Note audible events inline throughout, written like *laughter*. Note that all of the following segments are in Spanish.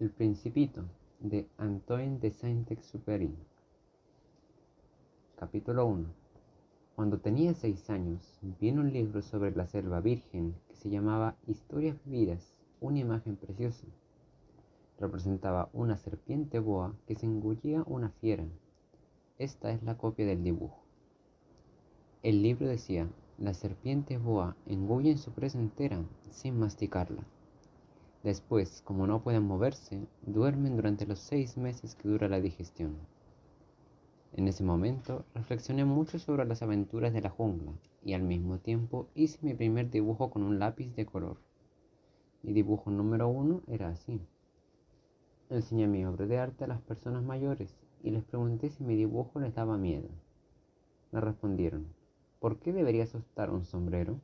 El Principito de Antoine de Saint-Exupéry. Capítulo 1. Cuando tenía seis años, vi un libro sobre la selva virgen que se llamaba Historias vividas, una imagen preciosa. Representaba una serpiente boa que se engullía una fiera. Esta es la copia del dibujo. El libro decía, la serpiente boa engullen su presa entera sin masticarla. Después, como no pueden moverse, duermen durante los seis meses que dura la digestión. En ese momento reflexioné mucho sobre las aventuras de la jungla y al mismo tiempo hice mi primer dibujo con un lápiz de color. Mi dibujo número uno era así. Enseñé mi obra de arte a las personas mayores y les pregunté si mi dibujo les daba miedo. Me respondieron, ¿por qué debería asustar un sombrero?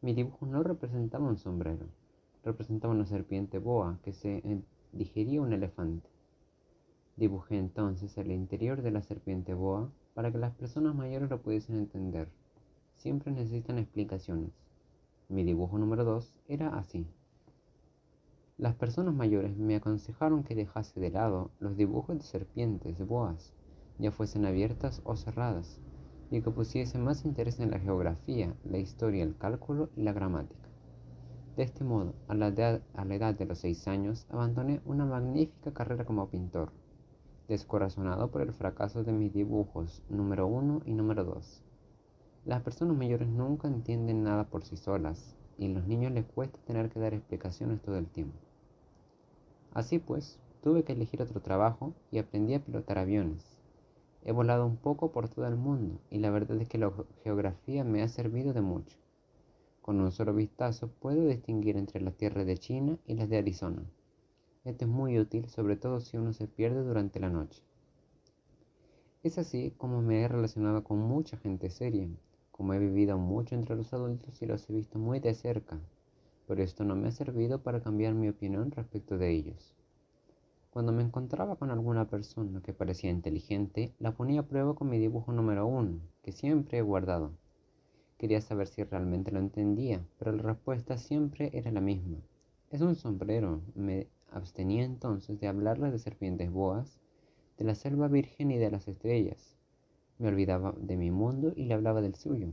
Mi dibujo no representaba un sombrero representaba una serpiente boa que se digería un elefante. Dibujé entonces el interior de la serpiente boa para que las personas mayores lo pudiesen entender. Siempre necesitan explicaciones. Mi dibujo número 2 era así. Las personas mayores me aconsejaron que dejase de lado los dibujos de serpientes, boas, ya fuesen abiertas o cerradas, y que pusiese más interés en la geografía, la historia, el cálculo y la gramática. De este modo, a la, edad, de los seis años, abandoné una magnífica carrera como pintor, descorazonado por el fracaso de mis dibujos número uno y número dos. Las personas mayores nunca entienden nada por sí solas, y a los niños les cuesta tener que dar explicaciones todo el tiempo. Así pues, tuve que elegir otro trabajo y aprendí a pilotar aviones. He volado un poco por todo el mundo y la verdad es que la geografía me ha servido de mucho. Con un solo vistazo puedo distinguir entre las tierras de China y las de Arizona. Esto es muy útil, sobre todo si uno se pierde durante la noche. Es así como me he relacionado con mucha gente seria, como he vivido mucho entre los adultos y los he visto muy de cerca, pero esto no me ha servido para cambiar mi opinión respecto de ellos. Cuando me encontraba con alguna persona que parecía inteligente, la ponía a prueba con mi dibujo número uno, que siempre he guardado. Quería saber si realmente lo entendía, pero la respuesta siempre era la misma. Es un sombrero. Me abstenía entonces de hablarle de serpientes boas, de la selva virgen y de las estrellas. Me olvidaba de mi mundo y le hablaba del suyo,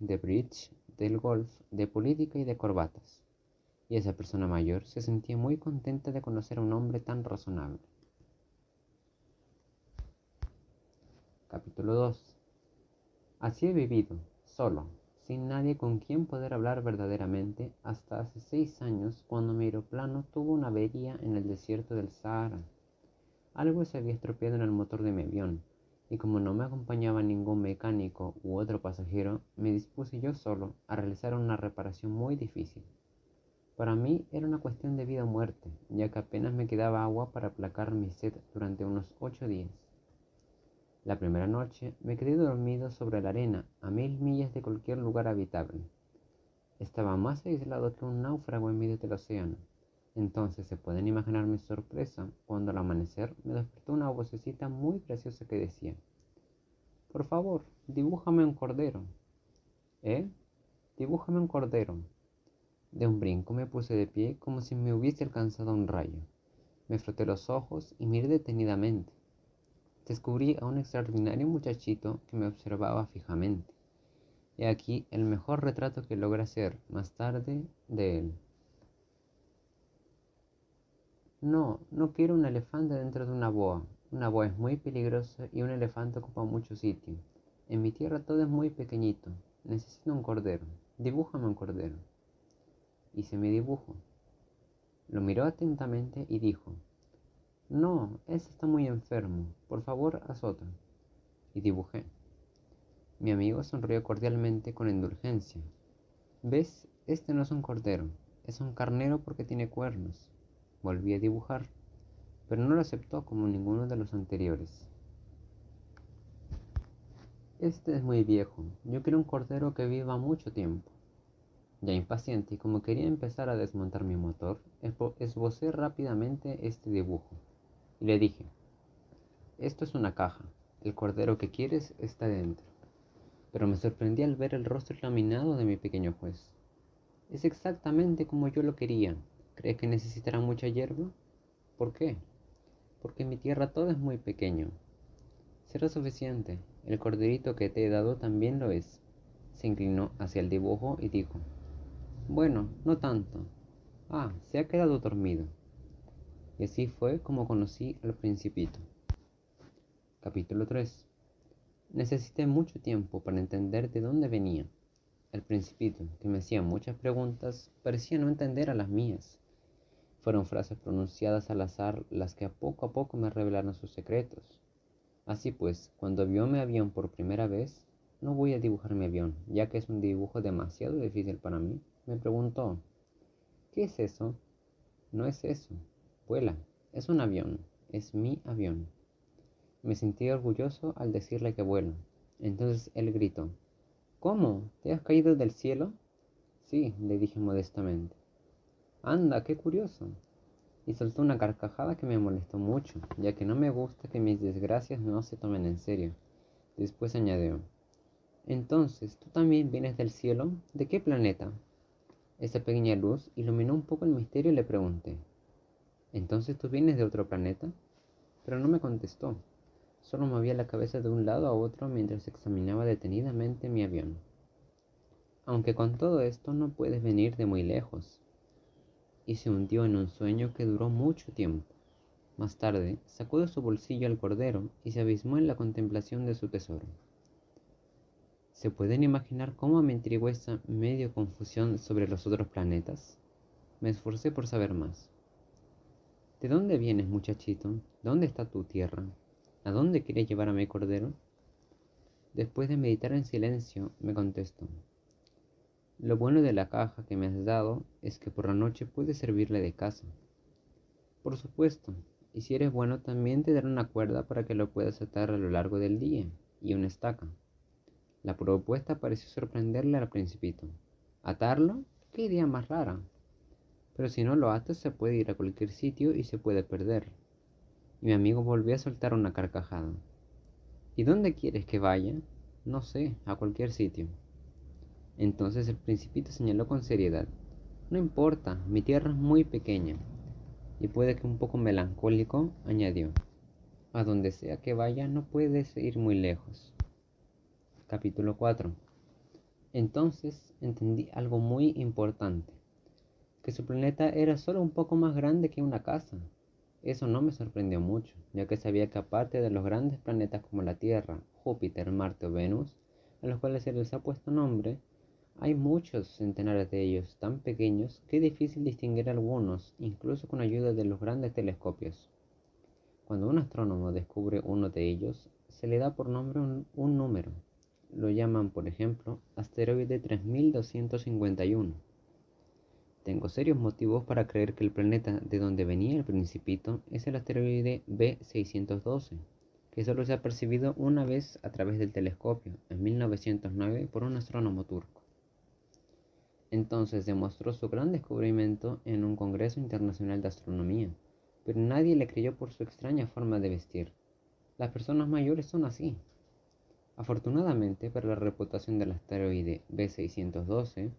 de bridge, del golf, de política y de corbatas. Y esa persona mayor se sentía muy contenta de conocer a un hombre tan razonable. Capítulo 2. Así he vivido, solo, sin nadie con quien poder hablar verdaderamente, hasta hace seis años cuando mi aeroplano tuvo una avería en el desierto del Sahara. Algo se había estropeado en el motor de mi avión, y como no me acompañaba ningún mecánico u otro pasajero, me dispuse yo solo a realizar una reparación muy difícil. Para mí era una cuestión de vida o muerte, ya que apenas me quedaba agua para aplacar mi sed durante unos ocho días. La primera noche me quedé dormido sobre la arena, a mil millas de cualquier lugar habitable. Estaba más aislado que un náufrago en medio del océano. Entonces se pueden imaginar mi sorpresa cuando al amanecer me despertó una vocecita muy graciosa que decía, Por favor, dibújame un cordero. ¿Eh? Dibújame un cordero. De un brinco me puse de pie como si me hubiese alcanzado un rayo. Me froté los ojos y miré detenidamente descubrí a un extraordinario muchachito que me observaba fijamente. He aquí el mejor retrato que logré hacer más tarde de él. No, no quiero un elefante dentro de una boa. Una boa es muy peligrosa y un elefante ocupa mucho sitio. En mi tierra todo es muy pequeñito. Necesito un cordero. Dibújame un cordero. Hice mi dibujo. Lo miró atentamente y dijo, no, ese está muy enfermo. Por favor, azota. Y dibujé. Mi amigo sonrió cordialmente con indulgencia. ¿Ves? Este no es un cordero, es un carnero porque tiene cuernos. Volví a dibujar, pero no lo aceptó como ninguno de los anteriores. Este es muy viejo. Yo quiero un cordero que viva mucho tiempo. Ya impaciente y como quería empezar a desmontar mi motor, esbocé rápidamente este dibujo le dije, esto es una caja, el cordero que quieres está dentro. Pero me sorprendí al ver el rostro laminado de mi pequeño juez. Es exactamente como yo lo quería. ¿Crees que necesitará mucha hierba? ¿Por qué? Porque en mi tierra todo es muy pequeño. Será suficiente. El corderito que te he dado también lo es. Se inclinó hacia el dibujo y dijo, bueno, no tanto. Ah, se ha quedado dormido. Y así fue como conocí al principito. Capítulo 3. Necesité mucho tiempo para entender de dónde venía. El principito, que me hacía muchas preguntas, parecía no entender a las mías. Fueron frases pronunciadas al azar las que a poco a poco me revelaron sus secretos. Así pues, cuando vio mi avión por primera vez, no voy a dibujar mi avión, ya que es un dibujo demasiado difícil para mí, me preguntó, ¿qué es eso? No es eso, Vuela, es un avión, es mi avión. Me sentí orgulloso al decirle que vuelo. Entonces él gritó, ¿Cómo? ¿Te has caído del cielo? Sí, le dije modestamente. Anda, qué curioso. Y soltó una carcajada que me molestó mucho, ya que no me gusta que mis desgracias no se tomen en serio. Después añadió, entonces, ¿tú también vienes del cielo? ¿De qué planeta? Esa pequeña luz iluminó un poco el misterio y le pregunté, ¿Entonces tú vienes de otro planeta? Pero no me contestó. Solo movía la cabeza de un lado a otro mientras examinaba detenidamente mi avión. Aunque con todo esto no puedes venir de muy lejos. Y se hundió en un sueño que duró mucho tiempo. Más tarde, sacó de su bolsillo al cordero y se abismó en la contemplación de su tesoro. ¿Se pueden imaginar cómo me intrigó esa medio confusión sobre los otros planetas? Me esforcé por saber más. ¿De dónde vienes, muchachito? ¿Dónde está tu tierra? ¿A dónde quieres llevar a mi cordero? Después de meditar en silencio, me contesto. Lo bueno de la caja que me has dado es que por la noche puede servirle de casa. Por supuesto, y si eres bueno también te daré una cuerda para que lo puedas atar a lo largo del día, y una estaca. La propuesta pareció sorprenderle al principito. ¿Atarlo? ¡Qué idea más rara! pero si no lo atas se puede ir a cualquier sitio y se puede perder. Y mi amigo volvió a soltar una carcajada. ¿Y dónde quieres que vaya? No sé, a cualquier sitio. Entonces el principito señaló con seriedad. No importa, mi tierra es muy pequeña. Y puede que un poco melancólico, añadió. A donde sea que vaya no puedes ir muy lejos. Capítulo 4. Entonces entendí algo muy importante que su planeta era solo un poco más grande que una casa. Eso no me sorprendió mucho, ya que sabía que aparte de los grandes planetas como la Tierra, Júpiter, Marte o Venus, a los cuales se les ha puesto nombre, hay muchos centenares de ellos tan pequeños que es difícil distinguir algunos, incluso con ayuda de los grandes telescopios. Cuando un astrónomo descubre uno de ellos, se le da por nombre un, número. Lo llaman, por ejemplo, asteroide 3251. Tengo serios motivos para creer que el planeta de donde venía el principito es el asteroide B612, que solo se ha percibido una vez a través del telescopio, en 1909, por un astrónomo turco. Entonces demostró su gran descubrimiento en un Congreso Internacional de Astronomía, pero nadie le creyó por su extraña forma de vestir. Las personas mayores son así. Afortunadamente para la reputación del asteroide B612,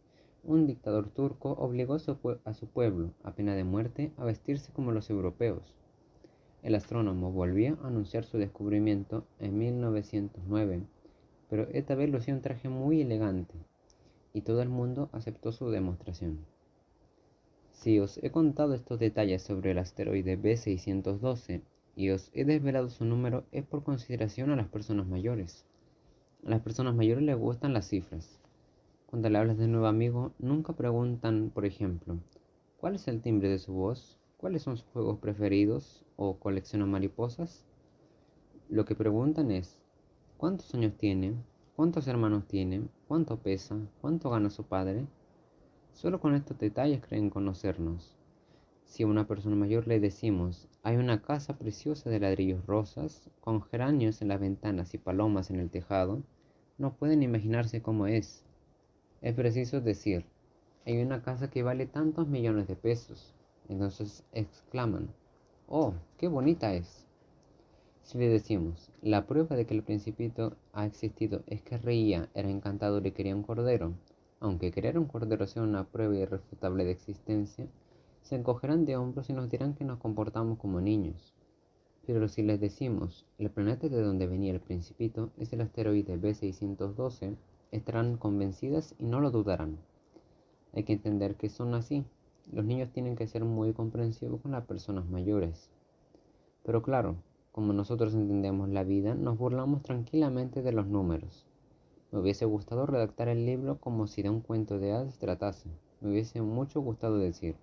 un dictador turco obligó a su pueblo, a pena de muerte, a vestirse como los europeos. El astrónomo volvía a anunciar su descubrimiento en 1909, pero esta vez lucía un traje muy elegante, y todo el mundo aceptó su demostración. Si os he contado estos detalles sobre el asteroide B612 y os he desvelado su número es por consideración a las personas mayores. A las personas mayores les gustan las cifras. Cuando le hablas de un nuevo amigo, nunca preguntan, por ejemplo, ¿cuál es el timbre de su voz? ¿Cuáles son sus juegos preferidos? ¿O colecciona mariposas? Lo que preguntan es, ¿cuántos años tiene? ¿Cuántos hermanos tiene? ¿Cuánto pesa? ¿Cuánto gana su padre? Solo con estos detalles creen conocernos. Si a una persona mayor le decimos, hay una casa preciosa de ladrillos rosas, con geranios en las ventanas y palomas en el tejado, no pueden imaginarse cómo es. Es preciso decir, hay una casa que vale tantos millones de pesos. Entonces exclaman, ¡oh, qué bonita es! Si le decimos, la prueba de que el principito ha existido es que reía, era encantador y quería un cordero, aunque crear un cordero sea una prueba irrefutable de existencia, se encogerán de hombros y nos dirán que nos comportamos como niños. Pero si les decimos, el planeta de donde venía el principito es el asteroide B612, estarán convencidas y no lo dudarán. Hay que entender que son así. Los niños tienen que ser muy comprensivos con las personas mayores. Pero claro, como nosotros entendemos la vida, nos burlamos tranquilamente de los números. Me hubiese gustado redactar el libro como si de un cuento de hadas tratase. Me hubiese mucho gustado decir.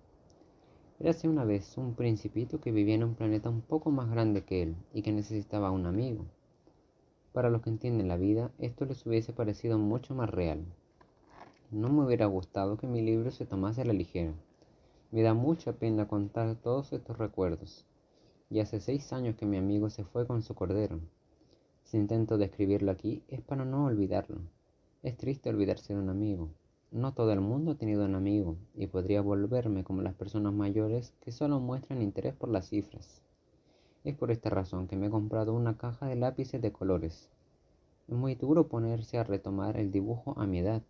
Érase una vez un principito que vivía en un planeta un poco más grande que él y que necesitaba un amigo. Para los que entienden la vida, esto les hubiese parecido mucho más real. No me hubiera gustado que mi libro se tomase a la ligera. Me da mucha pena contar todos estos recuerdos. Y hace seis años que mi amigo se fue con su cordero. Si intento describirlo aquí es para no olvidarlo. Es triste olvidarse de un amigo. No todo el mundo ha tenido un amigo y podría volverme como las personas mayores que solo muestran interés por las cifras. Es por esta razón que me he comprado una caja de lápices de colores. Es muy duro ponerse a retomar el dibujo a mi edad,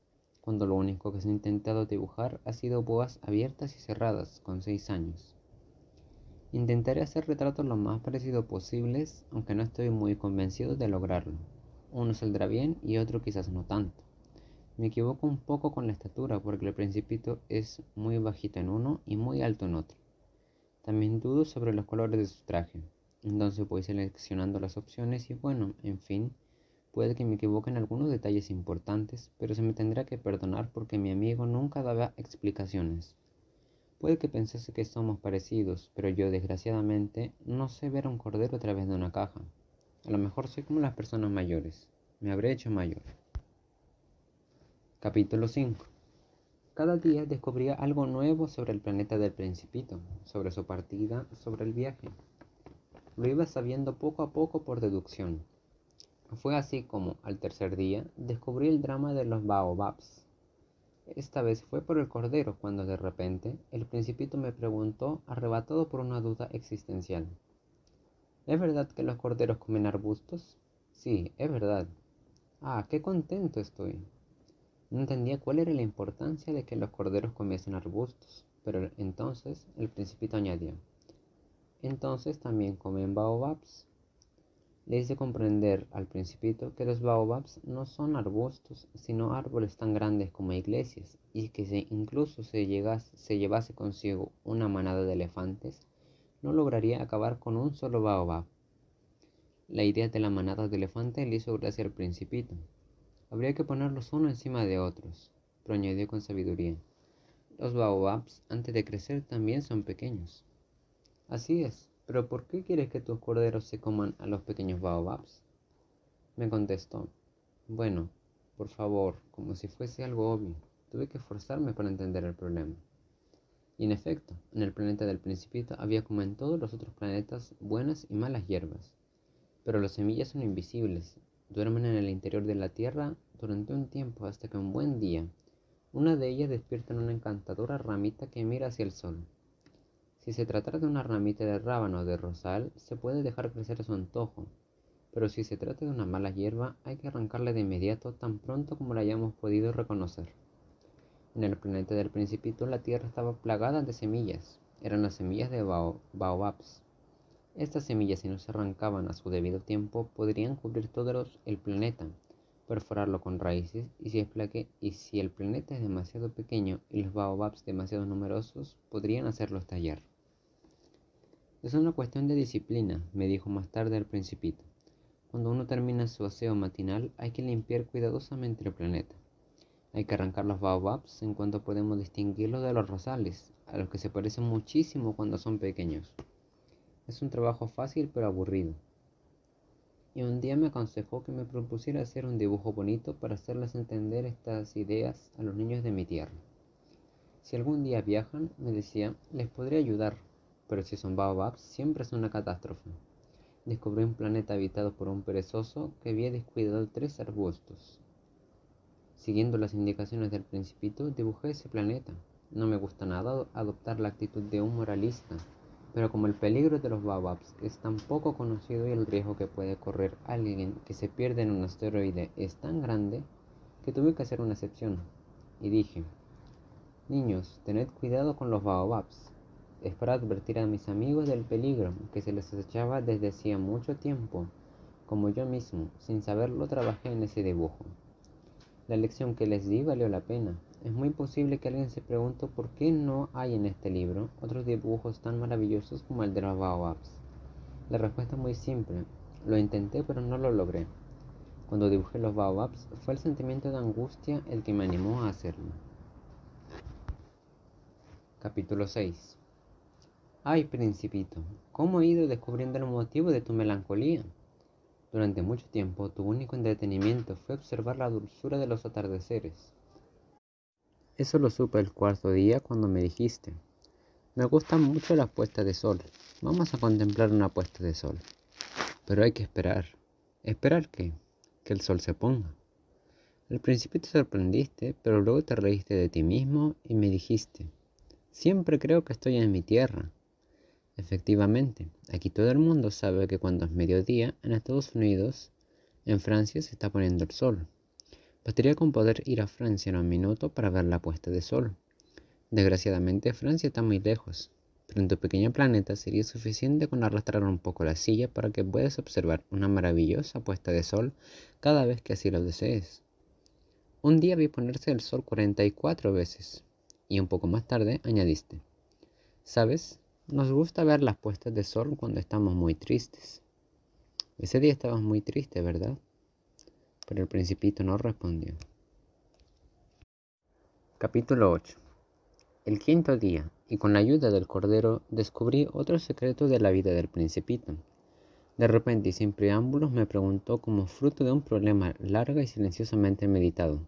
cuando lo único que se ha intentado dibujar ha sido boas abiertas y cerradas con 6 años. Intentaré hacer retratos lo más parecidos posibles, aunque no estoy muy convencido de lograrlo. Uno saldrá bien y otro quizás no tanto. Me equivoco un poco con la estatura porque el principito es muy bajito en uno y muy alto en otro. También dudo sobre los colores de su traje. Entonces voy seleccionando las opciones y bueno, en fin, puede que me equivoque en algunos detalles importantes, pero se me tendrá que perdonar porque mi amigo nunca daba explicaciones. Puede que pensase que somos parecidos, pero yo desgraciadamente no sé ver a un cordero a través de una caja. A lo mejor soy como las personas mayores. Me habré hecho mayor. Capítulo 5. Cada día descubría algo nuevo sobre el planeta del principito, sobre su partida, sobre el viaje. Lo iba sabiendo poco a poco por deducción. Fue así como, al tercer día, descubrí el drama de los baobabs. Esta vez fue por el cordero cuando de repente el principito me preguntó, arrebatado por una duda existencial. ¿Es verdad que los corderos comen arbustos? Sí, es verdad. Ah, qué contento estoy. No entendía cuál era la importancia de que los corderos comiesen arbustos, pero entonces el principito añadió. Entonces también comen baobabs. Le hice comprender al principito que los baobabs no son arbustos, sino árboles tan grandes como iglesias, y que si incluso se, llegase, se llevase consigo una manada de elefantes, no lograría acabar con un solo baobab. La idea de la manada de elefantes le hizo gracia al principito. Habría que ponerlos uno encima de otros, proñadió con sabiduría. Los baobabs, antes de crecer, también son pequeños. Así es, pero ¿por qué quieres que tus corderos se coman a los pequeños baobabs? Me contestó, bueno, por favor, como si fuese algo obvio, tuve que esforzarme para entender el problema. Y en efecto, en el planeta del principito había como en todos los otros planetas buenas y malas hierbas. Pero las semillas son invisibles, duermen en el interior de la Tierra durante un tiempo hasta que un buen día, una de ellas despierta en una encantadora ramita que mira hacia el sol. Si se trata de una ramita de rábano o de rosal, se puede dejar crecer a su antojo, pero si se trata de una mala hierba, hay que arrancarla de inmediato tan pronto como la hayamos podido reconocer. En el planeta del Principito la tierra estaba plagada de semillas, eran las semillas de baobabs. Estas semillas, si no se arrancaban a su debido tiempo, podrían cubrir todo el planeta, perforarlo con raíces, y si, es y si el planeta es demasiado pequeño y los baobabs demasiado numerosos, podrían hacerlo estallar. Es una cuestión de disciplina, me dijo más tarde el principito. Cuando uno termina su aseo matinal hay que limpiar cuidadosamente el planeta. Hay que arrancar los baobabs en cuanto podemos distinguirlos de los rosales, a los que se parecen muchísimo cuando son pequeños. Es un trabajo fácil pero aburrido. Y un día me aconsejó que me propusiera hacer un dibujo bonito para hacerles entender estas ideas a los niños de mi tierra. Si algún día viajan, me decía, les podría ayudar pero si son baobabs, siempre es una catástrofe. Descubrí un planeta habitado por un perezoso que había descuidado tres arbustos. Siguiendo las indicaciones del principito, dibujé ese planeta. No me gusta nada adoptar la actitud de un moralista, pero como el peligro de los baobabs es tan poco conocido y el riesgo que puede correr alguien que se pierde en un asteroide es tan grande, que tuve que hacer una excepción. Y dije, niños, tened cuidado con los baobabs es para advertir a mis amigos del peligro que se les acechaba desde hacía mucho tiempo, como yo mismo, sin saberlo, trabajé en ese dibujo. La lección que les di valió la pena. Es muy posible que alguien se pregunte por qué no hay en este libro otros dibujos tan maravillosos como el de los baobabs. La respuesta es muy simple. Lo intenté pero no lo logré. Cuando dibujé los baobabs fue el sentimiento de angustia el que me animó a hacerlo. Capítulo 6 Ay, principito, ¿cómo he ido descubriendo el motivo de tu melancolía? Durante mucho tiempo tu único entretenimiento fue observar la dulzura de los atardeceres. Eso lo supe el cuarto día cuando me dijiste, me gustan mucho las puestas de sol, vamos a contemplar una puesta de sol. Pero hay que esperar. ¿Esperar qué? Que el sol se ponga. Al principio te sorprendiste, pero luego te reíste de ti mismo y me dijiste, siempre creo que estoy en mi tierra. Efectivamente, aquí todo el mundo sabe que cuando es mediodía en Estados Unidos, en Francia se está poniendo el sol. Bastaría con poder ir a Francia en un minuto para ver la puesta de sol. Desgraciadamente Francia está muy lejos, pero en tu pequeño planeta sería suficiente con arrastrar un poco la silla para que puedas observar una maravillosa puesta de sol cada vez que así lo desees. Un día vi ponerse el sol 44 veces y un poco más tarde añadiste, ¿sabes? Nos gusta ver las puestas de sol cuando estamos muy tristes. Ese día estabas muy triste, ¿verdad? Pero el principito no respondió. Capítulo 8. El quinto día, y con la ayuda del cordero, descubrí otro secreto de la vida del principito. De repente y sin preámbulos me preguntó como fruto de un problema largo y silenciosamente meditado.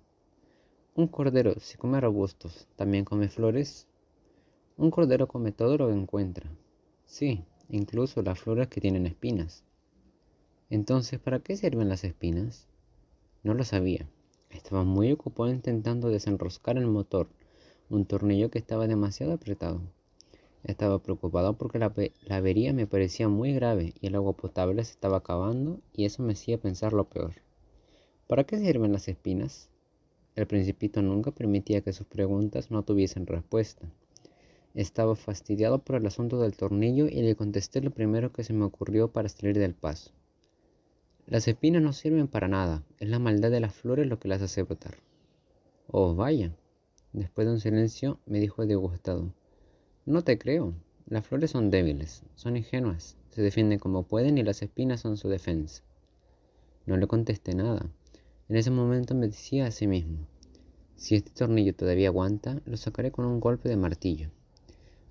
¿Un cordero, si come robustos, también come flores? Un cordero come todo lo que encuentra. Sí, incluso las flores que tienen espinas. Entonces, ¿para qué sirven las espinas? No lo sabía. Estaba muy ocupado intentando desenroscar el motor, un tornillo que estaba demasiado apretado. Estaba preocupado porque la, la avería me parecía muy grave y el agua potable se estaba acabando y eso me hacía pensar lo peor. ¿Para qué sirven las espinas? El principito nunca permitía que sus preguntas no tuviesen respuesta. Estaba fastidiado por el asunto del tornillo y le contesté lo primero que se me ocurrió para salir del paso. Las espinas no sirven para nada, es la maldad de las flores lo que las hace brotar. Oh, vaya. Después de un silencio me dijo disgustado. No te creo. Las flores son débiles, son ingenuas, se defienden como pueden y las espinas son su defensa. No le contesté nada. En ese momento me decía a sí mismo, si este tornillo todavía aguanta, lo sacaré con un golpe de martillo.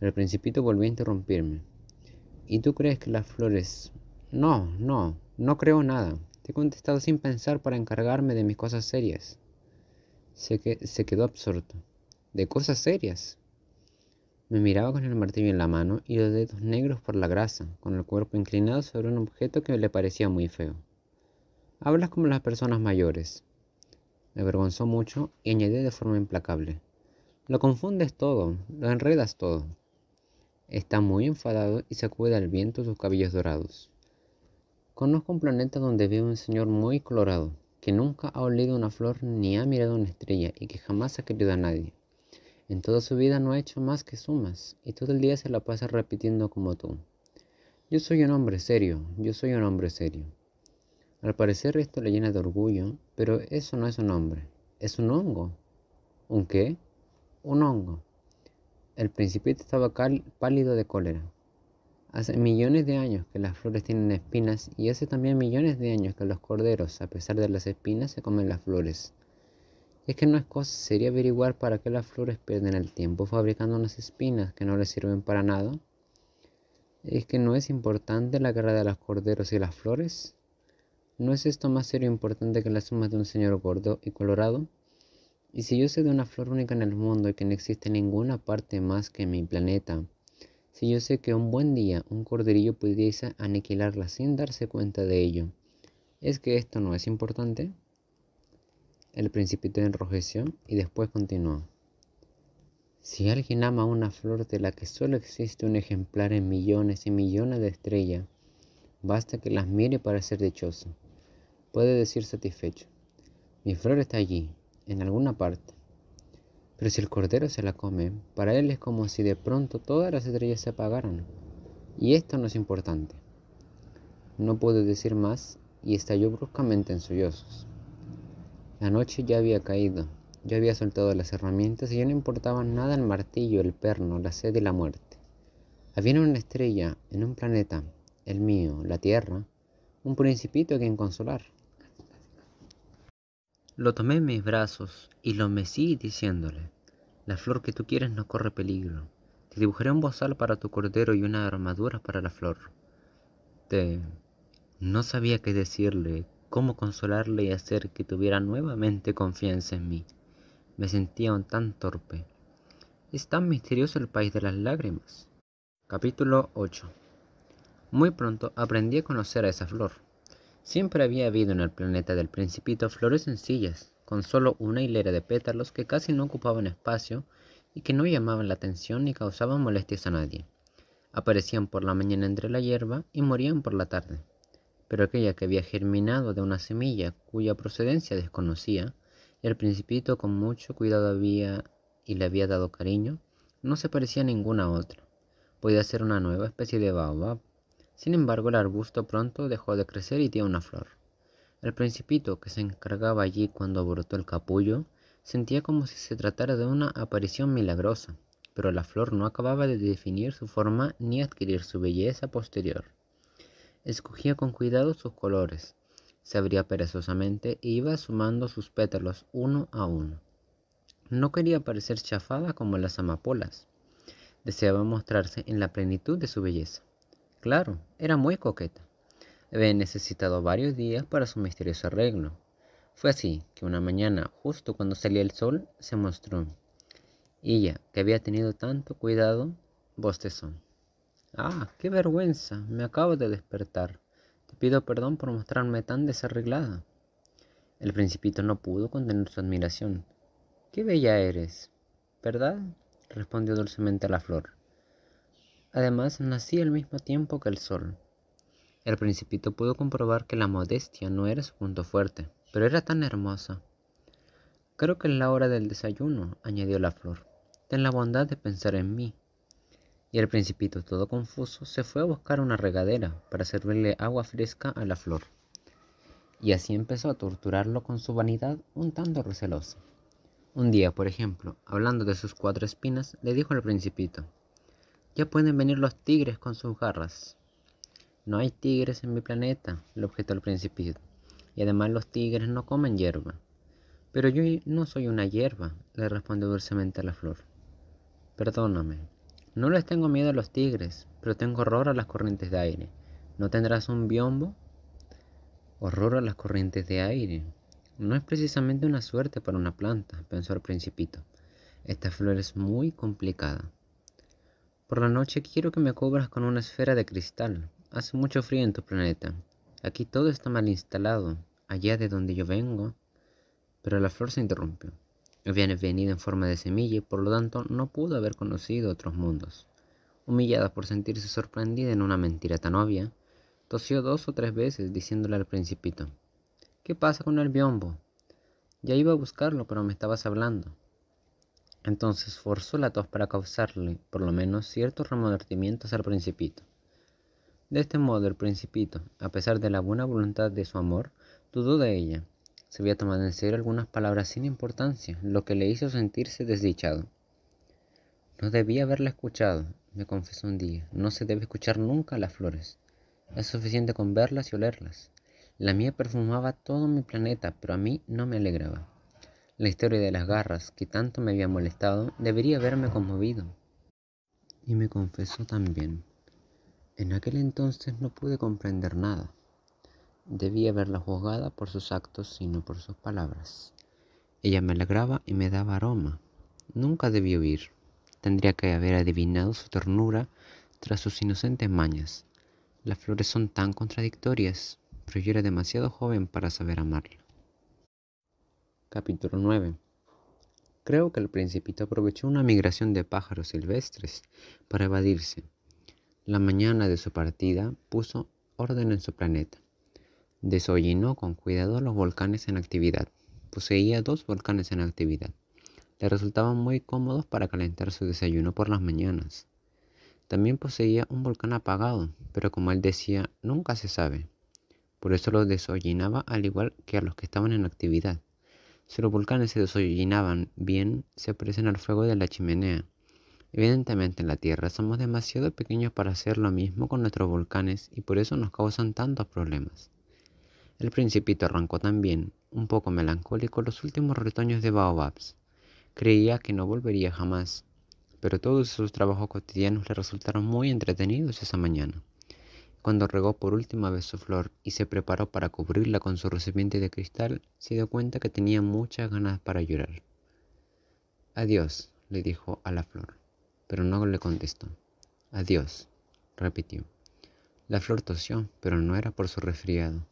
El principito volvió a interrumpirme. ¿Y tú crees que las flores... No, no, no creo nada. Te he contestado sin pensar para encargarme de mis cosas serias. Se, se quedó absorto. ¿De cosas serias? Me miraba con el martillo en la mano y los dedos negros por la grasa, con el cuerpo inclinado sobre un objeto que le parecía muy feo. Hablas como las personas mayores. Me avergonzó mucho y añadí de forma implacable. Lo confundes todo, lo enredas todo. Está muy enfadado y sacude al viento sus cabellos dorados. Conozco un planeta donde vive un señor muy colorado, que nunca ha olido una flor ni ha mirado una estrella y que jamás ha querido a nadie. En toda su vida no ha hecho más que sumas y todo el día se la pasa repitiendo como tú. Yo soy un hombre serio, yo soy un hombre serio. Al parecer esto le llena de orgullo, pero eso no es un hombre, es un hongo. ¿Un qué? Un hongo. El principito estaba pálido de cólera. Hace millones de años que las flores tienen espinas y hace también millones de años que los corderos, a pesar de las espinas, se comen las flores. es que no es cosa sería averiguar para qué las flores pierden el tiempo fabricando unas espinas que no les sirven para nada. Es que no es importante la guerra de los corderos y las flores. ¿No es esto más serio e importante que la suma de un señor gordo y colorado? Y si yo sé de una flor única en el mundo y que no existe en ninguna parte más que en mi planeta, si yo sé que un buen día un corderillo pudiese aniquilarla sin darse cuenta de ello, ¿es que esto no es importante? El principito enrojeció y después continuó. Si alguien ama una flor de la que solo existe un ejemplar en millones y millones de estrellas, basta que las mire para ser dichoso. Puede decir satisfecho, mi flor está allí, en alguna parte. Pero si el cordero se la come, para él es como si de pronto todas las estrellas se apagaran. Y esto no es importante. No puedo decir más y estalló bruscamente en sollozos. La noche ya había caído, ya había soltado las herramientas y ya no importaba nada el martillo, el perno, la sed y la muerte. Había una estrella, en un planeta, el mío, la Tierra, un principito a quien consolar. Lo tomé en mis brazos y lo mecí diciéndole, la flor que tú quieres no corre peligro. Te dibujaré un bozal para tu cordero y una armadura para la flor. Te... No sabía qué decirle, cómo consolarle y hacer que tuviera nuevamente confianza en mí. Me sentía un tan torpe. Es tan misterioso el país de las lágrimas. Capítulo 8. Muy pronto aprendí a conocer a esa flor. Siempre había habido en el planeta del principito flores sencillas, con solo una hilera de pétalos que casi no ocupaban espacio y que no llamaban la atención ni causaban molestias a nadie. Aparecían por la mañana entre la hierba y morían por la tarde. Pero aquella que había germinado de una semilla cuya procedencia desconocía, el principito con mucho cuidado había y le había dado cariño, no se parecía a ninguna otra. Podía ser una nueva especie de baobab, sin embargo, el arbusto pronto dejó de crecer y dio una flor. El principito, que se encargaba allí cuando brotó el capullo, sentía como si se tratara de una aparición milagrosa, pero la flor no acababa de definir su forma ni adquirir su belleza posterior. Escogía con cuidado sus colores, se abría perezosamente e iba sumando sus pétalos uno a uno. No quería parecer chafada como las amapolas. Deseaba mostrarse en la plenitud de su belleza. Claro, era muy coqueta. Había necesitado varios días para su misterioso arreglo. Fue así que una mañana, justo cuando salía el sol, se mostró. Ella, que había tenido tanto cuidado, bostezó. Ah, qué vergüenza, me acabo de despertar. Te pido perdón por mostrarme tan desarreglada. El principito no pudo contener su admiración. Qué bella eres, ¿verdad? respondió dulcemente la flor. Además, nací al mismo tiempo que el sol. El principito pudo comprobar que la modestia no era su punto fuerte, pero era tan hermosa. Creo que es la hora del desayuno, añadió la flor. Ten la bondad de pensar en mí. Y el principito, todo confuso, se fue a buscar una regadera para servirle agua fresca a la flor. Y así empezó a torturarlo con su vanidad un tanto recelosa. Un día, por ejemplo, hablando de sus cuatro espinas, le dijo al principito, ya pueden venir los tigres con sus garras. No hay tigres en mi planeta, le objetó el principito. Y además los tigres no comen hierba. Pero yo no soy una hierba, le respondió dulcemente la flor. Perdóname. No les tengo miedo a los tigres, pero tengo horror a las corrientes de aire. ¿No tendrás un biombo? Horror a las corrientes de aire. No es precisamente una suerte para una planta, pensó el principito. Esta flor es muy complicada. Por la noche quiero que me cubras con una esfera de cristal. Hace mucho frío en tu planeta. Aquí todo está mal instalado, allá de donde yo vengo. Pero la flor se interrumpió. Había venido en forma de semilla y por lo tanto no pudo haber conocido otros mundos. Humillada por sentirse sorprendida en una mentira tan obvia, tosió dos o tres veces diciéndole al principito, ¿qué pasa con el biombo? Ya iba a buscarlo, pero me estabas hablando. Entonces forzó la tos para causarle, por lo menos, ciertos remordimientos al principito. De este modo, el principito, a pesar de la buena voluntad de su amor, dudó de ella. Se había tomado en serio algunas palabras sin importancia, lo que le hizo sentirse desdichado. No debía haberla escuchado, me confesó un día. No se debe escuchar nunca las flores. Es suficiente con verlas y olerlas. La mía perfumaba todo mi planeta, pero a mí no me alegraba. La historia de las garras, que tanto me había molestado, debería haberme conmovido. Y me confesó también. En aquel entonces no pude comprender nada. Debía haberla juzgada por sus actos, sino por sus palabras. Ella me alegraba y me daba aroma. Nunca debí huir. Tendría que haber adivinado su ternura tras sus inocentes mañas. Las flores son tan contradictorias, pero yo era demasiado joven para saber amarla. Capítulo 9. Creo que el principito aprovechó una migración de pájaros silvestres para evadirse. La mañana de su partida puso orden en su planeta. Desollinó con cuidado los volcanes en actividad. Poseía dos volcanes en actividad. Le resultaban muy cómodos para calentar su desayuno por las mañanas. También poseía un volcán apagado, pero como él decía, nunca se sabe. Por eso lo desollinaba al igual que a los que estaban en actividad. Si los volcanes se desollinaban bien, se aprecian al fuego de la chimenea. Evidentemente en la Tierra somos demasiado pequeños para hacer lo mismo con nuestros volcanes y por eso nos causan tantos problemas. El principito arrancó también, un poco melancólico, los últimos retoños de baobabs. Creía que no volvería jamás, pero todos sus trabajos cotidianos le resultaron muy entretenidos esa mañana. Cuando regó por última vez su flor y se preparó para cubrirla con su recipiente de cristal, se dio cuenta que tenía muchas ganas para llorar. Adiós, le dijo a la flor, pero no le contestó. Adiós, repitió. La flor tosió, pero no era por su resfriado.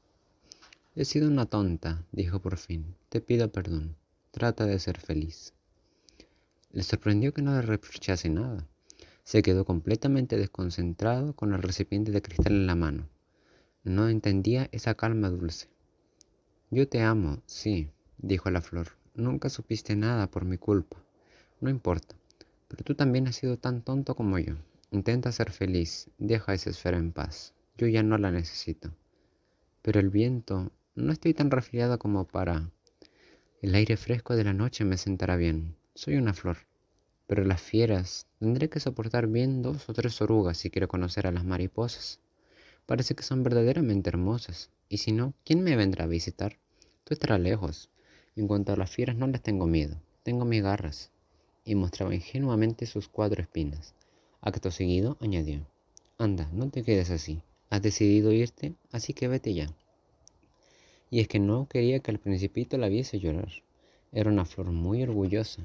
He sido una tonta, dijo por fin. Te pido perdón. Trata de ser feliz. Le sorprendió que no le reprochase nada. Se quedó completamente desconcentrado con el recipiente de cristal en la mano. No entendía esa calma dulce. Yo te amo, sí, dijo la flor. Nunca supiste nada por mi culpa. No importa, pero tú también has sido tan tonto como yo. Intenta ser feliz, deja esa esfera en paz. Yo ya no la necesito. Pero el viento, no estoy tan refriado como para... El aire fresco de la noche me sentará bien. Soy una flor. Pero las fieras, tendré que soportar bien dos o tres orugas si quiero conocer a las mariposas. Parece que son verdaderamente hermosas, y si no, ¿quién me vendrá a visitar? Tú estarás lejos. En cuanto a las fieras, no les tengo miedo, tengo mis garras. Y mostraba ingenuamente sus cuatro espinas. Acto seguido, añadió, Anda, no te quedes así. Has decidido irte, así que vete ya. Y es que no quería que el principito la viese llorar. Era una flor muy orgullosa.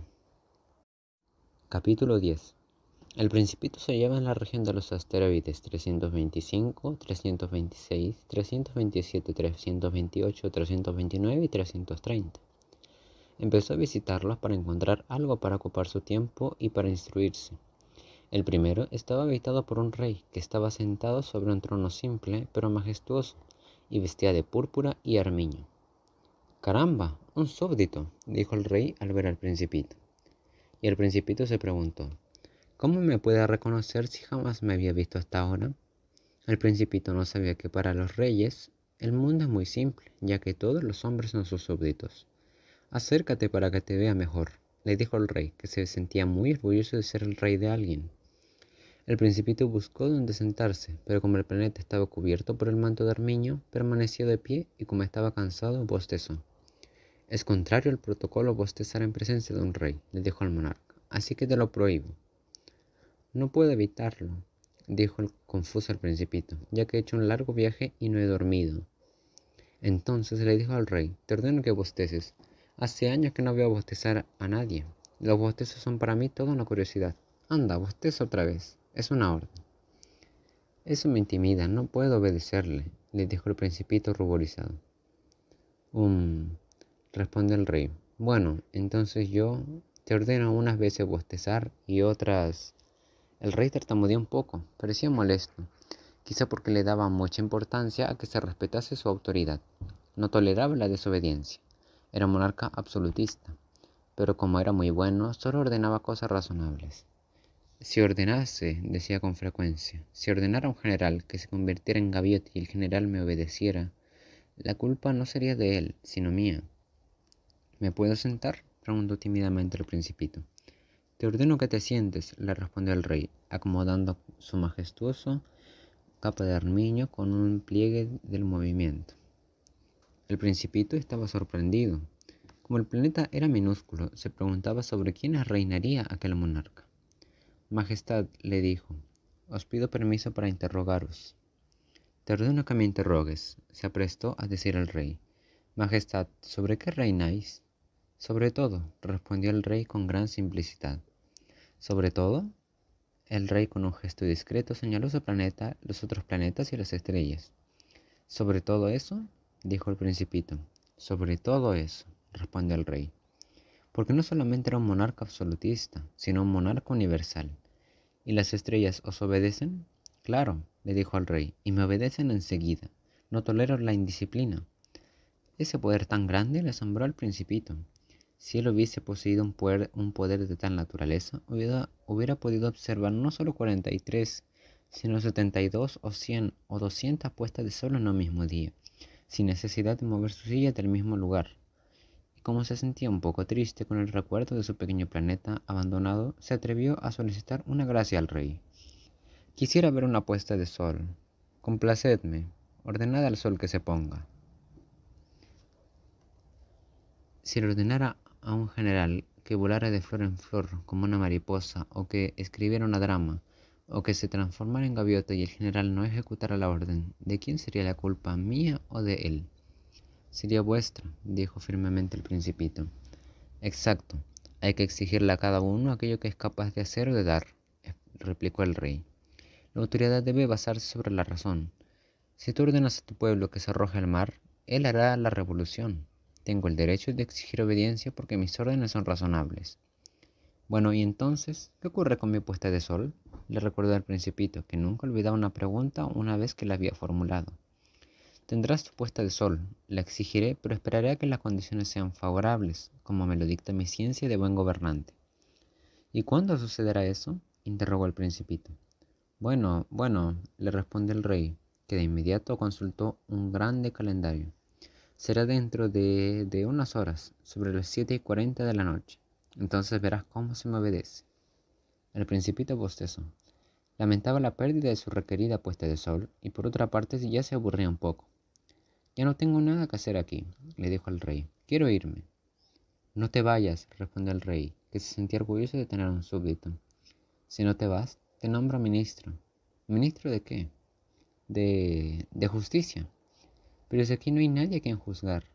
Capítulo 10. El Principito se lleva en la región de los asteroides 325, 326, 327, 328, 329 y 330. Empezó a visitarlos para encontrar algo para ocupar su tiempo y para instruirse. El primero estaba habitado por un rey que estaba sentado sobre un trono simple pero majestuoso y vestía de púrpura y armiño. Caramba, un súbdito, dijo el rey al ver al principito. Y el principito se preguntó, ¿cómo me puede reconocer si jamás me había visto hasta ahora? El principito no sabía que para los reyes el mundo es muy simple, ya que todos los hombres son sus súbditos. Acércate para que te vea mejor, le dijo el rey, que se sentía muy orgulloso de ser el rey de alguien. El principito buscó donde sentarse, pero como el planeta estaba cubierto por el manto de armiño, permaneció de pie y como estaba cansado, bostezó. Es contrario al protocolo bostezar en presencia de un rey, le dijo al monarca, así que te lo prohíbo. No puedo evitarlo, dijo el confuso al principito, ya que he hecho un largo viaje y no he dormido. Entonces le dijo al rey, te ordeno que bosteces. Hace años que no veo bostezar a nadie. Los bostezos son para mí toda una curiosidad. Anda, bosteza otra vez. Es una orden. Eso me intimida, no puedo obedecerle, le dijo el principito ruborizado. Um, responde el rey. Bueno, entonces yo te ordeno unas veces bostezar y otras... El rey tartamudeó un poco, parecía molesto, quizá porque le daba mucha importancia a que se respetase su autoridad. No toleraba la desobediencia. Era monarca absolutista, pero como era muy bueno, solo ordenaba cosas razonables. Si ordenase, decía con frecuencia, si ordenara a un general que se convirtiera en gaviota y el general me obedeciera, la culpa no sería de él, sino mía. ¿Me puedo sentar? preguntó tímidamente el principito. Te ordeno que te sientes, le respondió el rey, acomodando su majestuoso capa de armiño con un pliegue del movimiento. El principito estaba sorprendido. Como el planeta era minúsculo, se preguntaba sobre quién reinaría aquel monarca. Majestad, le dijo, os pido permiso para interrogaros. Te ordeno que me interrogues, se aprestó a decir el rey. Majestad, ¿sobre qué reináis? Sobre todo, respondió el rey con gran simplicidad. Sobre todo, el rey con un gesto discreto señaló su planeta, los otros planetas y las estrellas. Sobre todo eso, dijo el principito. Sobre todo eso, respondió el rey. Porque no solamente era un monarca absolutista, sino un monarca universal. ¿Y las estrellas os obedecen? Claro, le dijo al rey, y me obedecen enseguida. No tolero la indisciplina. Ese poder tan grande le asombró al principito, si él hubiese poseído un poder, de tal naturaleza, hubiera, podido observar no solo 43, sino 72 o 100 o 200 puestas de sol en un mismo día, sin necesidad de mover su silla del mismo lugar. Y como se sentía un poco triste con el recuerdo de su pequeño planeta abandonado, se atrevió a solicitar una gracia al rey. Quisiera ver una puesta de sol. Complacedme, ordenad al sol que se ponga. Si le ordenara a un general que volara de flor en flor como una mariposa, o que escribiera una drama, o que se transformara en gaviota y el general no ejecutara la orden, ¿de quién sería la culpa, mía o de él? Sería vuestra, dijo firmemente el principito. Exacto, hay que exigirle a cada uno aquello que es capaz de hacer o de dar, replicó el rey. La autoridad debe basarse sobre la razón. Si tú ordenas a tu pueblo que se arroje al mar, él hará la revolución. Tengo el derecho de exigir obediencia porque mis órdenes son razonables. Bueno, y entonces, ¿qué ocurre con mi puesta de sol? Le recordó al principito que nunca olvidaba una pregunta una vez que la había formulado. Tendrás tu puesta de sol, la exigiré, pero esperaré a que las condiciones sean favorables, como me lo dicta mi ciencia de buen gobernante. ¿Y cuándo sucederá eso? interrogó el principito. Bueno, bueno, le responde el rey, que de inmediato consultó un grande calendario será dentro de, unas horas, sobre las 7 y 40 de la noche. Entonces verás cómo se me obedece. El principito bostezó. Lamentaba la pérdida de su requerida puesta de sol y por otra parte ya se aburría un poco. Ya no tengo nada que hacer aquí, le dijo al rey. Quiero irme. No te vayas, respondió el rey, que se sentía orgulloso de tener un súbdito. Si no te vas, te nombro ministro. ¿Ministro de qué? De, de justicia, pero si aquí no hay nadie a quien juzgar.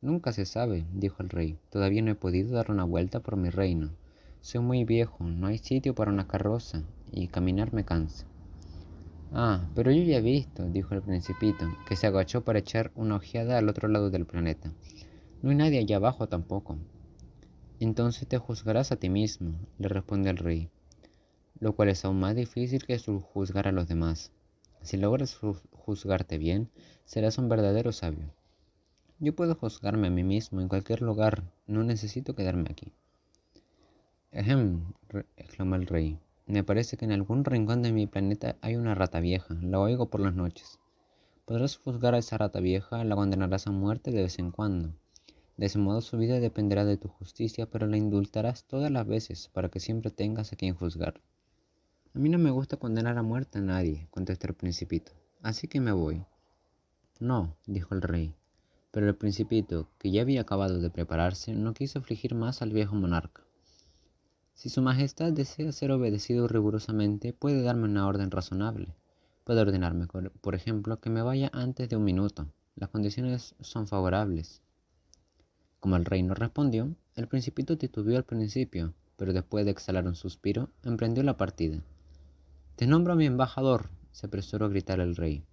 Nunca se sabe, dijo el rey. Todavía no he podido dar una vuelta por mi reino. Soy muy viejo, no hay sitio para una carroza, y caminar me cansa. Ah, pero yo ya he visto, dijo el principito, que se agachó para echar una ojeada al otro lado del planeta. No hay nadie allá abajo tampoco. Entonces te juzgarás a ti mismo, le respondió el rey, lo cual es aún más difícil que juzgar a los demás. Si logras juzgarte bien, serás un verdadero sabio. Yo puedo juzgarme a mí mismo en cualquier lugar, no necesito quedarme aquí. Ehem, exclamó el rey. Me parece que en algún rincón de mi planeta hay una rata vieja, la oigo por las noches. Podrás juzgar a esa rata vieja, la condenarás a muerte de vez en cuando. De ese modo su vida dependerá de tu justicia, pero la indultarás todas las veces para que siempre tengas a quien juzgar. A mí no me gusta condenar a muerte a nadie, contestó el principito, así que me voy. No, dijo el rey, pero el principito, que ya había acabado de prepararse, no quiso afligir más al viejo monarca. Si su majestad desea ser obedecido rigurosamente, puede darme una orden razonable. Puede ordenarme, por ejemplo, que me vaya antes de un minuto. Las condiciones son favorables. Como el rey no respondió, el principito titubeó al principio, pero después de exhalar un suspiro, emprendió la partida. Te nombro a mi embajador, se apresuró a gritar el rey.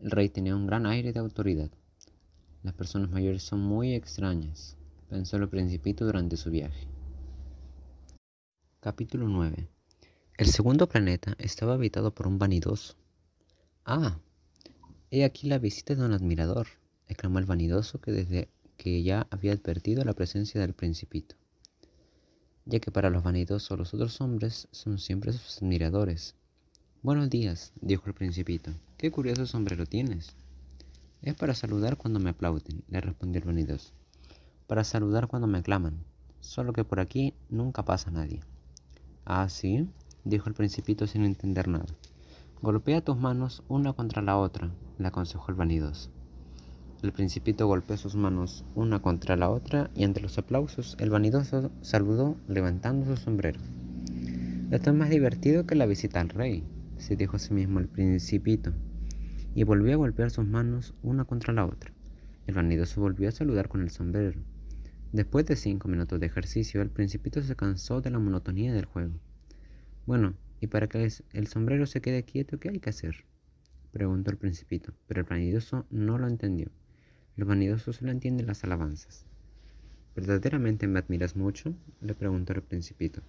El rey tenía un gran aire de autoridad. Las personas mayores son muy extrañas, pensó el principito durante su viaje. Capítulo 9. El segundo planeta estaba habitado por un vanidoso. Ah, he aquí la visita de un admirador, exclamó el vanidoso que desde que ya había advertido la presencia del principito, ya que para los vanidosos los otros hombres son siempre sus admiradores Buenos días, dijo el principito. Qué curioso sombrero tienes. Es para saludar cuando me aplauden, le respondió el vanidoso. Para saludar cuando me aclaman, solo que por aquí nunca pasa nadie. ¿Ah, sí? dijo el principito sin entender nada. Golpea tus manos una contra la otra, le aconsejó el vanidoso. El principito golpeó sus manos una contra la otra y entre los aplausos el vanidoso saludó levantando su sombrero. Esto es más divertido que la visita al rey, se dijo a sí mismo el principito, y volvió a golpear sus manos una contra la otra. El vanidoso volvió a saludar con el sombrero. Después de cinco minutos de ejercicio, el principito se cansó de la monotonía del juego. Bueno, ¿y para que el sombrero se quede quieto, qué hay que hacer? preguntó el principito, pero el vanidoso no lo entendió. Los vanidosos solo entienden las alabanzas. ¿Verdaderamente me admiras mucho? le preguntó el principito.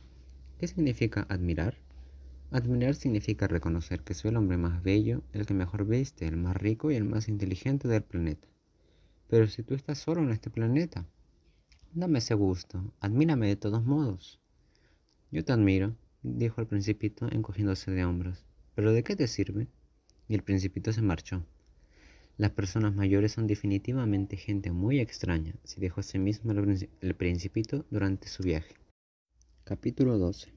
¿Qué significa admirar? Admirar significa reconocer que soy el hombre más bello, el que mejor viste, el más rico y el más inteligente del planeta. Pero si tú estás solo en este planeta, dame ese gusto, admírame de todos modos. Yo te admiro, dijo el principito encogiéndose de hombros. ¿Pero de qué te sirve? Y el principito se marchó. Las personas mayores son definitivamente gente muy extraña, se dijo a sí mismo el principito durante su viaje. Capítulo 12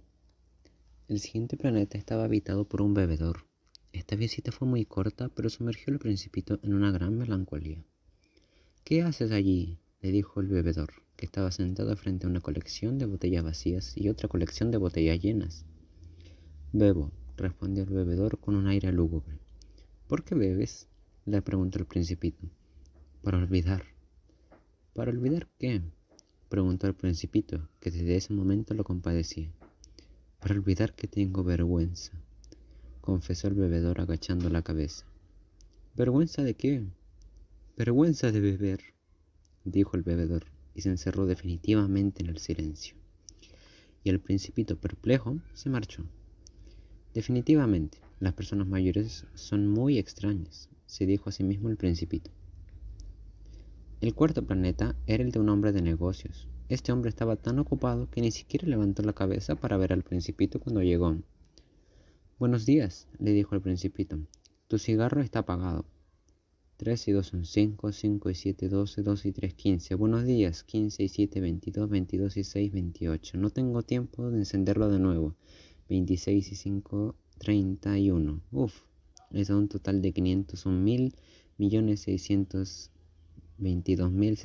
el siguiente planeta estaba habitado por un bebedor. Esta visita fue muy corta, pero sumergió al principito en una gran melancolía. ¿Qué haces allí? le dijo el bebedor, que estaba sentado frente a una colección de botellas vacías y otra colección de botellas llenas. Bebo, respondió el bebedor con un aire lúgubre. ¿Por qué bebes? le preguntó el principito. Para olvidar. ¿Para olvidar qué? preguntó el principito, que desde ese momento lo compadecía para olvidar que tengo vergüenza, confesó el bebedor agachando la cabeza. ¿Vergüenza de qué? Vergüenza de beber, dijo el bebedor y se encerró definitivamente en el silencio. Y el principito perplejo se marchó. Definitivamente, las personas mayores son muy extrañas, se dijo a sí mismo el principito. El cuarto planeta era el de un hombre de negocios, este hombre estaba tan ocupado que ni siquiera levantó la cabeza para ver al principito cuando llegó. Buenos días, le dijo el principito. Tu cigarro está apagado. 3 y 2 son 5, 5 y 7, 12, 2 y 3, 15. Buenos días, 15 y 7, 22, 22 y 6, 28. No tengo tiempo de encenderlo de nuevo. 26 y 5, 31. Uf, es un total de 500, son 1000 millones 22 mil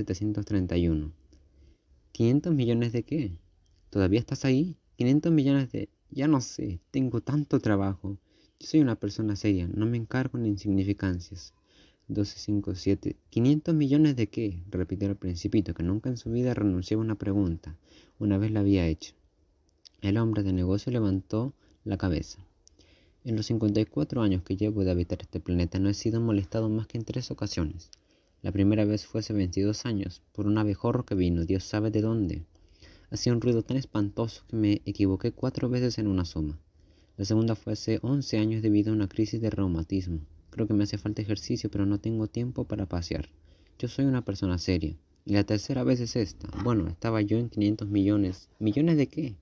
¿500 millones de qué? ¿Todavía estás ahí? ¿500 millones de...? Ya no sé, tengo tanto trabajo. Yo soy una persona seria, no me encargo de insignificancias. 1257. ¿500 millones de qué? repitió el principito, que nunca en su vida renunciaba a una pregunta. Una vez la había hecho. El hombre de negocio levantó la cabeza. En los 54 años que llevo de habitar este planeta no he sido molestado más que en tres ocasiones. La primera vez fue hace 22 años, por un abejorro que vino, Dios sabe de dónde. Hacía un ruido tan espantoso que me equivoqué cuatro veces en una suma. La segunda fue hace 11 años debido a una crisis de reumatismo. Creo que me hace falta ejercicio, pero no tengo tiempo para pasear. Yo soy una persona seria. Y la tercera vez es esta. Bueno, estaba yo en 500 millones. ¿Millones de qué?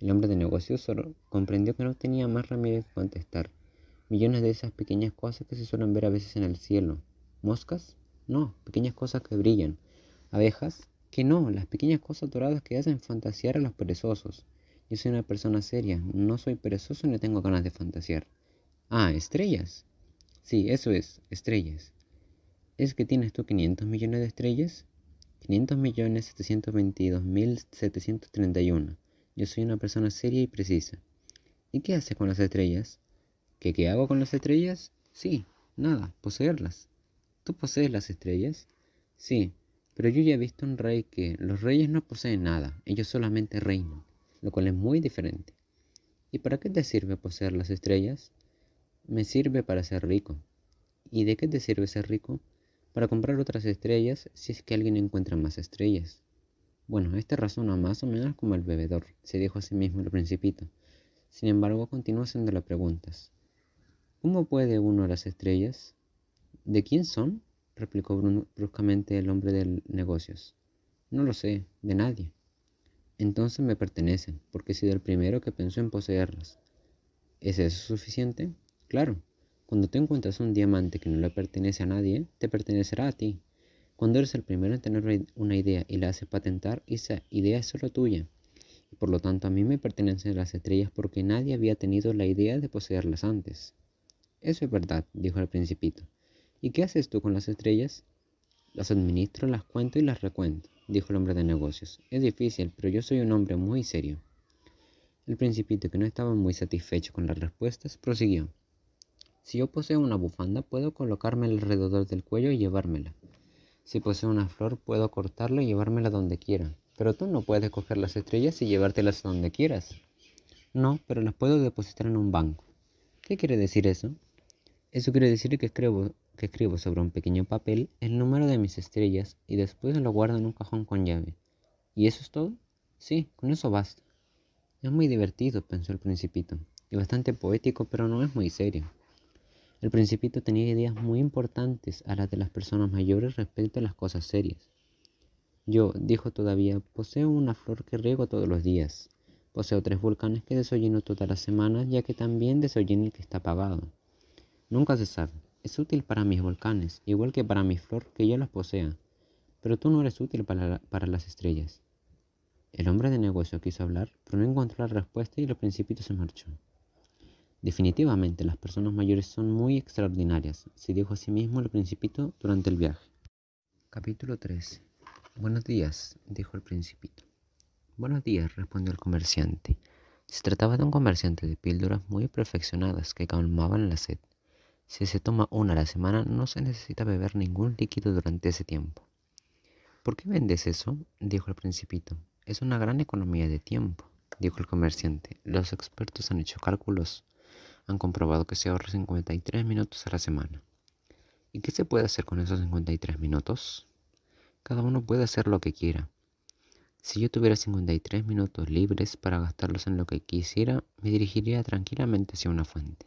El hombre de negocios comprendió que no tenía más remedio que contestar. Millones de esas pequeñas cosas que se suelen ver a veces en el cielo. ¿Moscas? no, pequeñas cosas que brillan. Abejas, que no, las pequeñas cosas doradas que hacen fantasear a los perezosos. Yo soy una persona seria, no soy perezoso ni tengo ganas de fantasear. Ah, estrellas. Sí, eso es, estrellas. ¿Es que tienes tú 500 millones de estrellas? 500 millones 722 mil 731. Yo soy una persona seria y precisa. ¿Y qué haces con las estrellas? ¿Qué, qué hago con las estrellas? Sí, nada, poseerlas. ¿Tú posees las estrellas? Sí, pero yo ya he visto un rey que los reyes no poseen nada, ellos solamente reinan, lo cual es muy diferente. ¿Y para qué te sirve poseer las estrellas? Me sirve para ser rico. ¿Y de qué te sirve ser rico? Para comprar otras estrellas si es que alguien encuentra más estrellas. Bueno, razón este razona más o menos como el bebedor, se dijo a sí mismo el principito. Sin embargo, continúa las preguntas. ¿Cómo puede uno las estrellas? ¿De quién son? replicó bruscamente el hombre de negocios. No lo sé, de nadie. Entonces me pertenecen, porque he sido el primero que pensó en poseerlas. ¿Es eso suficiente? Claro. Cuando te encuentras un diamante que no le pertenece a nadie, te pertenecerá a ti. Cuando eres el primero en tener una idea y la haces patentar, esa idea es solo tuya. Y por lo tanto a mí me pertenecen las estrellas porque nadie había tenido la idea de poseerlas antes. Eso es verdad, dijo el principito. ¿Y qué haces tú con las estrellas? Las administro, las cuento y las recuento, dijo el hombre de negocios. Es difícil, pero yo soy un hombre muy serio. El principito, que no estaba muy satisfecho con las respuestas, prosiguió. Si yo poseo una bufanda, puedo colocármela alrededor del cuello y llevármela. Si poseo una flor, puedo cortarla y llevármela donde quiera. Pero tú no puedes coger las estrellas y llevártelas donde quieras. No, pero las puedo depositar en un banco. ¿Qué quiere decir eso? Eso quiere decir que escribo, que escribo sobre un pequeño papel el número de mis estrellas y después lo guardo en un cajón con llave. ¿Y eso es todo? Sí, con eso basta. Es muy divertido, pensó el principito, y bastante poético, pero no es muy serio. El principito tenía ideas muy importantes a las de las personas mayores respecto a las cosas serias. Yo, dijo todavía, poseo una flor que riego todos los días. Poseo tres volcanes que desollino todas las semanas, ya que también desollino el que está apagado. Nunca se sabe. Es útil para mis volcanes, igual que para mi flor que yo las posea, pero tú no eres útil para, para las estrellas. El hombre de negocio quiso hablar, pero no encontró la respuesta y el principito se marchó. Definitivamente las personas mayores son muy extraordinarias, se dijo a sí mismo el principito durante el viaje. Capítulo 3. Buenos días, dijo el principito. Buenos días, respondió el comerciante. Se trataba de un comerciante de píldoras muy perfeccionadas que calmaban la sed. Si se toma una a la semana, no se necesita beber ningún líquido durante ese tiempo. ¿Por qué vendes eso? dijo el principito. Es una gran economía de tiempo, dijo el comerciante. Los expertos han hecho cálculos. Han comprobado que se ahorra 53 minutos a la semana. ¿Y qué se puede hacer con esos 53 minutos? Cada uno puede hacer lo que quiera. Si yo tuviera 53 minutos libres para gastarlos en lo que quisiera, me dirigiría tranquilamente hacia una fuente.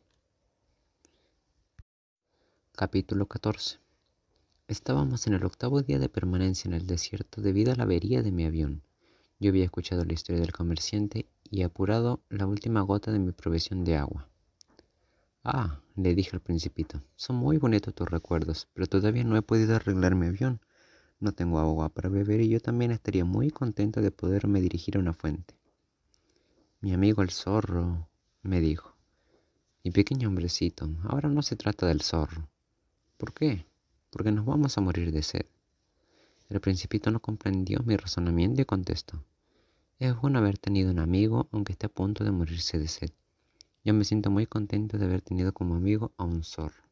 Capítulo 14. Estábamos en el octavo día de permanencia en el desierto debido a la avería de mi avión. Yo había escuchado la historia del comerciante y apurado la última gota de mi provisión de agua. Ah, le dije al principito, son muy bonitos tus recuerdos, pero todavía no he podido arreglar mi avión. No tengo agua para beber y yo también estaría muy contenta de poderme dirigir a una fuente. Mi amigo el zorro, me dijo. Mi pequeño hombrecito, ahora no se trata del zorro. ¿Por qué? Porque nos vamos a morir de sed. El principito no comprendió mi razonamiento y contestó. Es bueno haber tenido un amigo, aunque esté a punto de morirse de sed. Yo me siento muy contento de haber tenido como amigo a un zorro.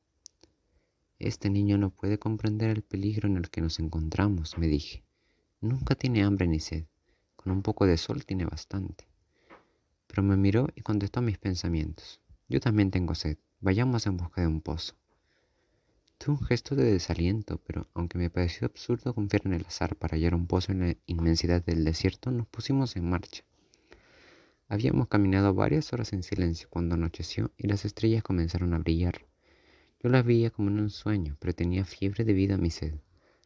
Este niño no puede comprender el peligro en el que nos encontramos, me dije. Nunca tiene hambre ni sed. Con un poco de sol tiene bastante. Pero me miró y contestó a mis pensamientos. Yo también tengo sed. Vayamos en busca de un pozo. Tuve un gesto de desaliento, pero aunque me pareció absurdo confiar en el azar para hallar un pozo en la inmensidad del desierto, nos pusimos en marcha. Habíamos caminado varias horas en silencio cuando anocheció y las estrellas comenzaron a brillar. Yo las veía como en un sueño, pero tenía fiebre debido a mi sed.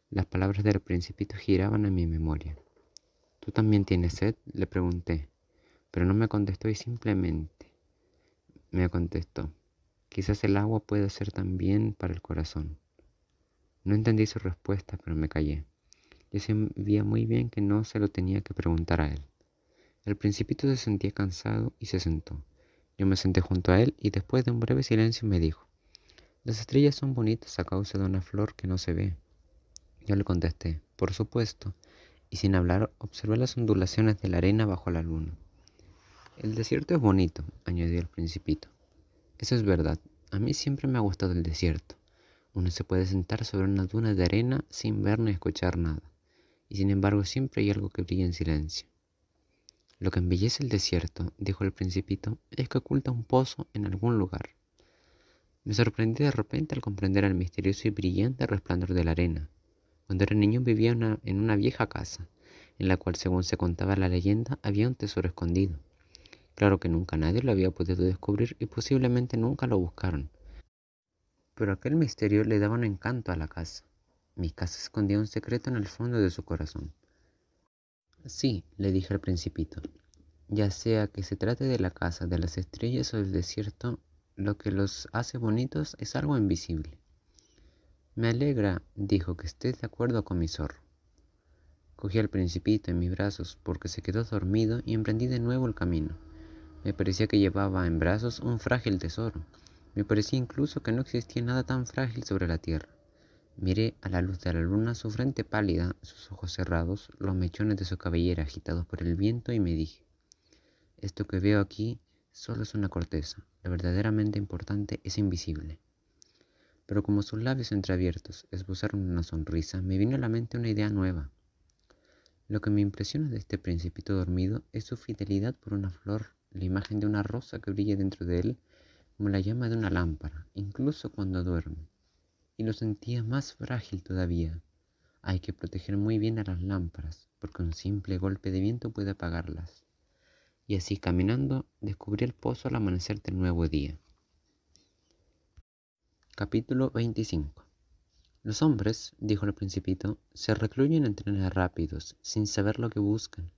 Las palabras del principito giraban a mi memoria. ¿Tú también tienes sed? le pregunté, pero no me contestó y simplemente me contestó. Quizás el agua puede ser también para el corazón. No entendí su respuesta, pero me callé. Yo sabía muy bien que no se lo tenía que preguntar a él. El principito se sentía cansado y se sentó. Yo me senté junto a él y después de un breve silencio me dijo, las estrellas son bonitas a causa de una flor que no se ve. Yo le contesté, por supuesto, y sin hablar observé las ondulaciones de la arena bajo la luna. El desierto es bonito, añadió el principito. Eso es verdad. A mí siempre me ha gustado el desierto. Uno se puede sentar sobre una duna de arena sin ver ni escuchar nada. Y sin embargo siempre hay algo que brilla en silencio. Lo que embellece el desierto, dijo el principito, es que oculta un pozo en algún lugar. Me sorprendí de repente al comprender el misterioso y brillante resplandor de la arena. Cuando era niño vivía en una vieja casa, en la cual, según se contaba la leyenda, había un tesoro escondido. Claro que nunca nadie lo había podido descubrir y posiblemente nunca lo buscaron. Pero aquel misterio le daba un encanto a la casa. Mi casa escondía un secreto en el fondo de su corazón. Sí, le dije al principito, ya sea que se trate de la casa, de las estrellas o del desierto, lo que los hace bonitos es algo invisible. Me alegra, dijo, que estés de acuerdo con mi zorro. Cogí al principito en mis brazos porque se quedó dormido y emprendí de nuevo el camino. Me parecía que llevaba en brazos un frágil tesoro. Me parecía incluso que no existía nada tan frágil sobre la tierra. Miré a la luz de la luna su frente pálida, sus ojos cerrados, los mechones de su cabellera agitados por el viento y me dije, esto que veo aquí solo es una corteza, lo verdaderamente importante es invisible. Pero como sus labios entreabiertos esbozaron una sonrisa, me vino a la mente una idea nueva. Lo que me impresiona de este principito dormido es su fidelidad por una flor la imagen de una rosa que brilla dentro de él como la llama de una lámpara, incluso cuando duerme. Y lo sentía más frágil todavía. Hay que proteger muy bien a las lámparas, porque un simple golpe de viento puede apagarlas. Y así caminando, descubrí el pozo al amanecer del nuevo día. Capítulo 25 Los hombres, dijo el principito, se recluyen en trenes rápidos, sin saber lo que buscan.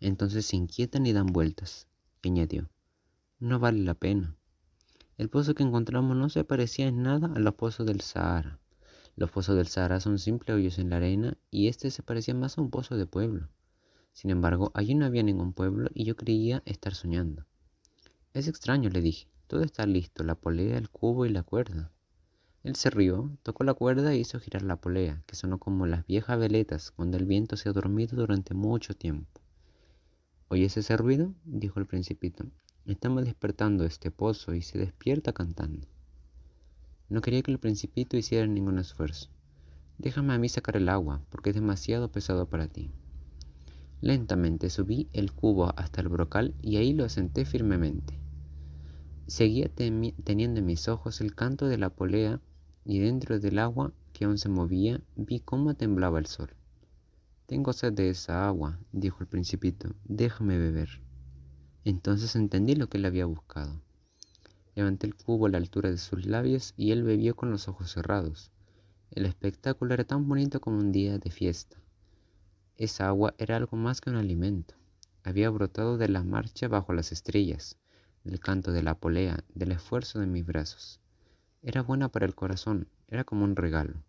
Entonces se inquietan y dan vueltas, añadió. No vale la pena. El pozo que encontramos no se parecía en nada a los pozos del Sahara. Los pozos del Sahara son simples hoyos en la arena y este se parecía más a un pozo de pueblo. Sin embargo, allí no había ningún pueblo y yo creía estar soñando. Es extraño, le dije. Todo está listo, la polea, el cubo y la cuerda. Él se rió, tocó la cuerda e hizo girar la polea, que sonó como las viejas veletas cuando el viento se ha dormido durante mucho tiempo. ¿Oyes ese ruido? dijo el principito. Estamos despertando este pozo y se despierta cantando. No quería que el principito hiciera ningún esfuerzo. Déjame a mí sacar el agua, porque es demasiado pesado para ti. Lentamente subí el cubo hasta el brocal y ahí lo asenté firmemente. Seguía teniendo en mis ojos el canto de la polea y dentro del agua que aún se movía vi cómo temblaba el sol. Tengo sed de esa agua, dijo el principito, déjame beber. Entonces entendí lo que él había buscado. Levanté el cubo a la altura de sus labios y él bebió con los ojos cerrados. El espectáculo era tan bonito como un día de fiesta. Esa agua era algo más que un alimento. Había brotado de la marcha bajo las estrellas, del canto de la polea, del esfuerzo de mis brazos. Era buena para el corazón, era como un regalo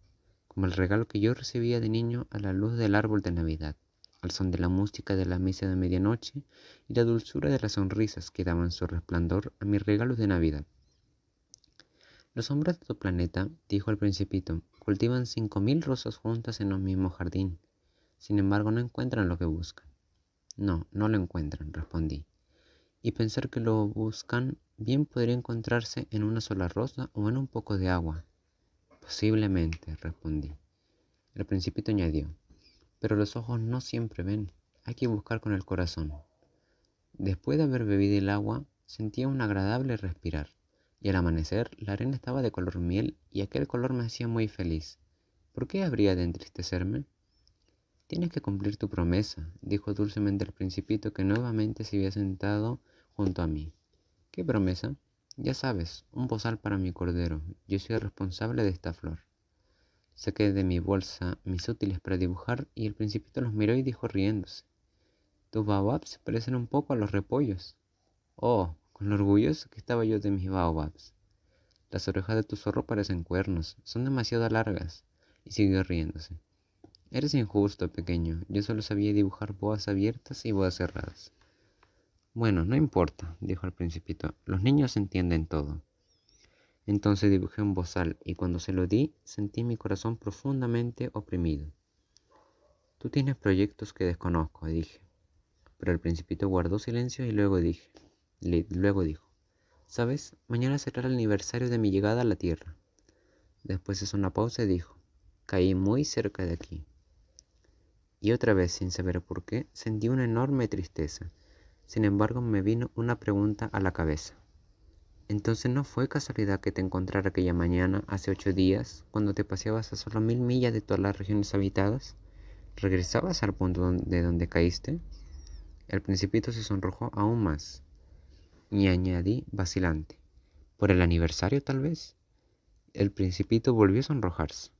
como el regalo que yo recibía de niño a la luz del árbol de Navidad, al son de la música de la misa de medianoche y la dulzura de las sonrisas que daban su resplandor a mis regalos de Navidad. Los hombres de tu planeta, dijo el principito, cultivan cinco mil rosas juntas en un mismo jardín. Sin embargo, no encuentran lo que buscan. No, no lo encuentran, respondí. Y pensar que lo buscan bien podría encontrarse en una sola rosa o en un poco de agua, Posiblemente, respondí. El principito añadió, pero los ojos no siempre ven, hay que buscar con el corazón. Después de haber bebido el agua, sentía un agradable respirar, y al amanecer la arena estaba de color miel y aquel color me hacía muy feliz. ¿Por qué habría de entristecerme? Tienes que cumplir tu promesa, dijo dulcemente el principito que nuevamente se había sentado junto a mí. ¿Qué promesa? Ya sabes, un bozal para mi cordero. Yo soy responsable de esta flor. Saqué de mi bolsa mis útiles para dibujar y el principito los miró y dijo riéndose. Tus baobabs parecen un poco a los repollos. Oh, con lo orgulloso que estaba yo de mis baobabs. Las orejas de tu zorro parecen cuernos, son demasiado largas. Y siguió riéndose. Eres injusto, pequeño. Yo solo sabía dibujar boas abiertas y boas cerradas. Bueno, no importa, dijo el principito, los niños entienden todo. Entonces dibujé un bozal y cuando se lo di sentí mi corazón profundamente oprimido. Tú tienes proyectos que desconozco, dije. Pero el principito guardó silencio y luego dije, luego dijo, ¿sabes? Mañana será el aniversario de mi llegada a la Tierra. Después hizo una pausa y dijo, caí muy cerca de aquí. Y otra vez, sin saber por qué, sentí una enorme tristeza sin embargo, me vino una pregunta a la cabeza. Entonces no fue casualidad que te encontrara aquella mañana, hace ocho días, cuando te paseabas a solo mil millas de todas las regiones habitadas. ¿Regresabas al punto de donde caíste? El principito se sonrojó aún más y añadí vacilante. ¿Por el aniversario tal vez? El principito volvió a sonrojarse.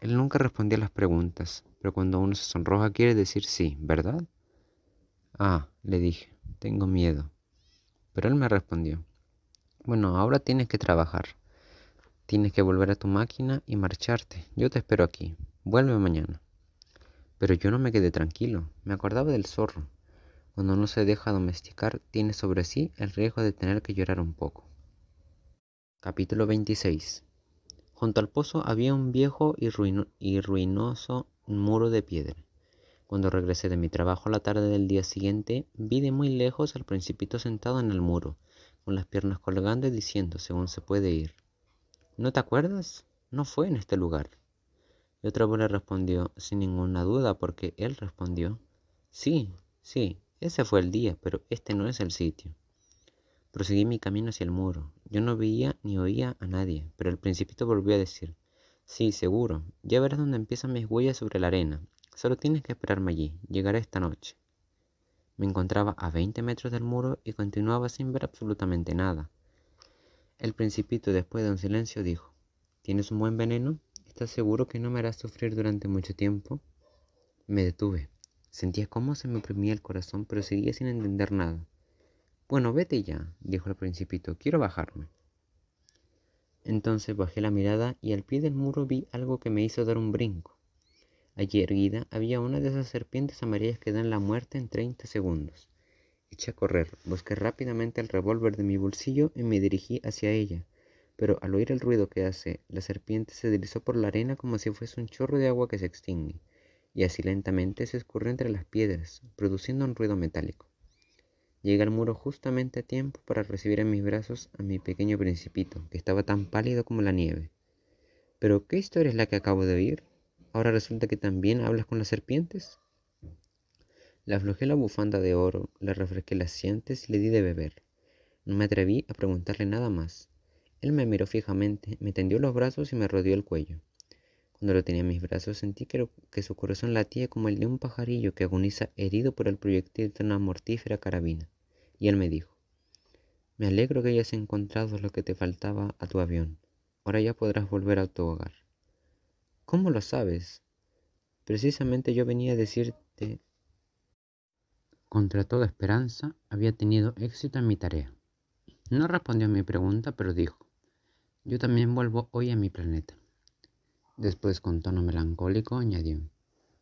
Él nunca respondía a las preguntas, pero cuando uno se sonroja quiere decir sí, ¿verdad? Ah, le dije tengo miedo. Pero él me respondió, bueno, ahora tienes que trabajar. Tienes que volver a tu máquina y marcharte. Yo te espero aquí. Vuelve mañana. Pero yo no me quedé tranquilo. Me acordaba del zorro. Cuando no se deja domesticar, tiene sobre sí el riesgo de tener que llorar un poco. Capítulo 26. Junto al pozo había un viejo y ruinoso muro de piedra. Cuando regresé de mi trabajo a la tarde del día siguiente, vi de muy lejos al principito sentado en el muro, con las piernas colgando y diciendo según se puede ir. ¿No te acuerdas? No fue en este lugar. Y otra bola respondió, sin ninguna duda, porque él respondió, sí, sí, ese fue el día, pero este no es el sitio. Proseguí mi camino hacia el muro. Yo no veía ni oía a nadie, pero el principito volvió a decir, sí, seguro, ya verás dónde empiezan mis huellas sobre la arena, Solo tienes que esperarme allí. Llegaré esta noche. Me encontraba a 20 metros del muro y continuaba sin ver absolutamente nada. El principito, después de un silencio, dijo, ¿Tienes un buen veneno? ¿Estás seguro que no me harás sufrir durante mucho tiempo? Me detuve. Sentía cómo se me oprimía el corazón, pero seguía sin entender nada. Bueno, vete ya, dijo el principito, quiero bajarme. Entonces bajé la mirada y al pie del muro vi algo que me hizo dar un brinco. Allí erguida había una de esas serpientes amarillas que dan la muerte en 30 segundos. Eché a correr, busqué rápidamente el revólver de mi bolsillo y me dirigí hacia ella, pero al oír el ruido que hace, la serpiente se deslizó por la arena como si fuese un chorro de agua que se extingue, y así lentamente se escurrió entre las piedras, produciendo un ruido metálico. Llegué al muro justamente a tiempo para recibir en mis brazos a mi pequeño principito, que estaba tan pálido como la nieve. ¿Pero qué historia es la que acabo de oír? Ahora resulta que también hablas con las serpientes. Le aflojé la bufanda de oro, le refresqué las sientes y le di de beber. No me atreví a preguntarle nada más. Él me miró fijamente, me tendió los brazos y me rodeó el cuello. Cuando lo tenía en mis brazos sentí que, que su corazón latía como el de un pajarillo que agoniza herido por el proyectil de una mortífera carabina. Y él me dijo, me alegro que hayas encontrado lo que te faltaba a tu avión. Ahora ya podrás volver a tu hogar. ¿Cómo lo sabes? Precisamente yo venía a decirte... Contra toda esperanza, había tenido éxito en mi tarea. No respondió a mi pregunta, pero dijo, yo también vuelvo hoy a mi planeta. Después, con tono melancólico, añadió,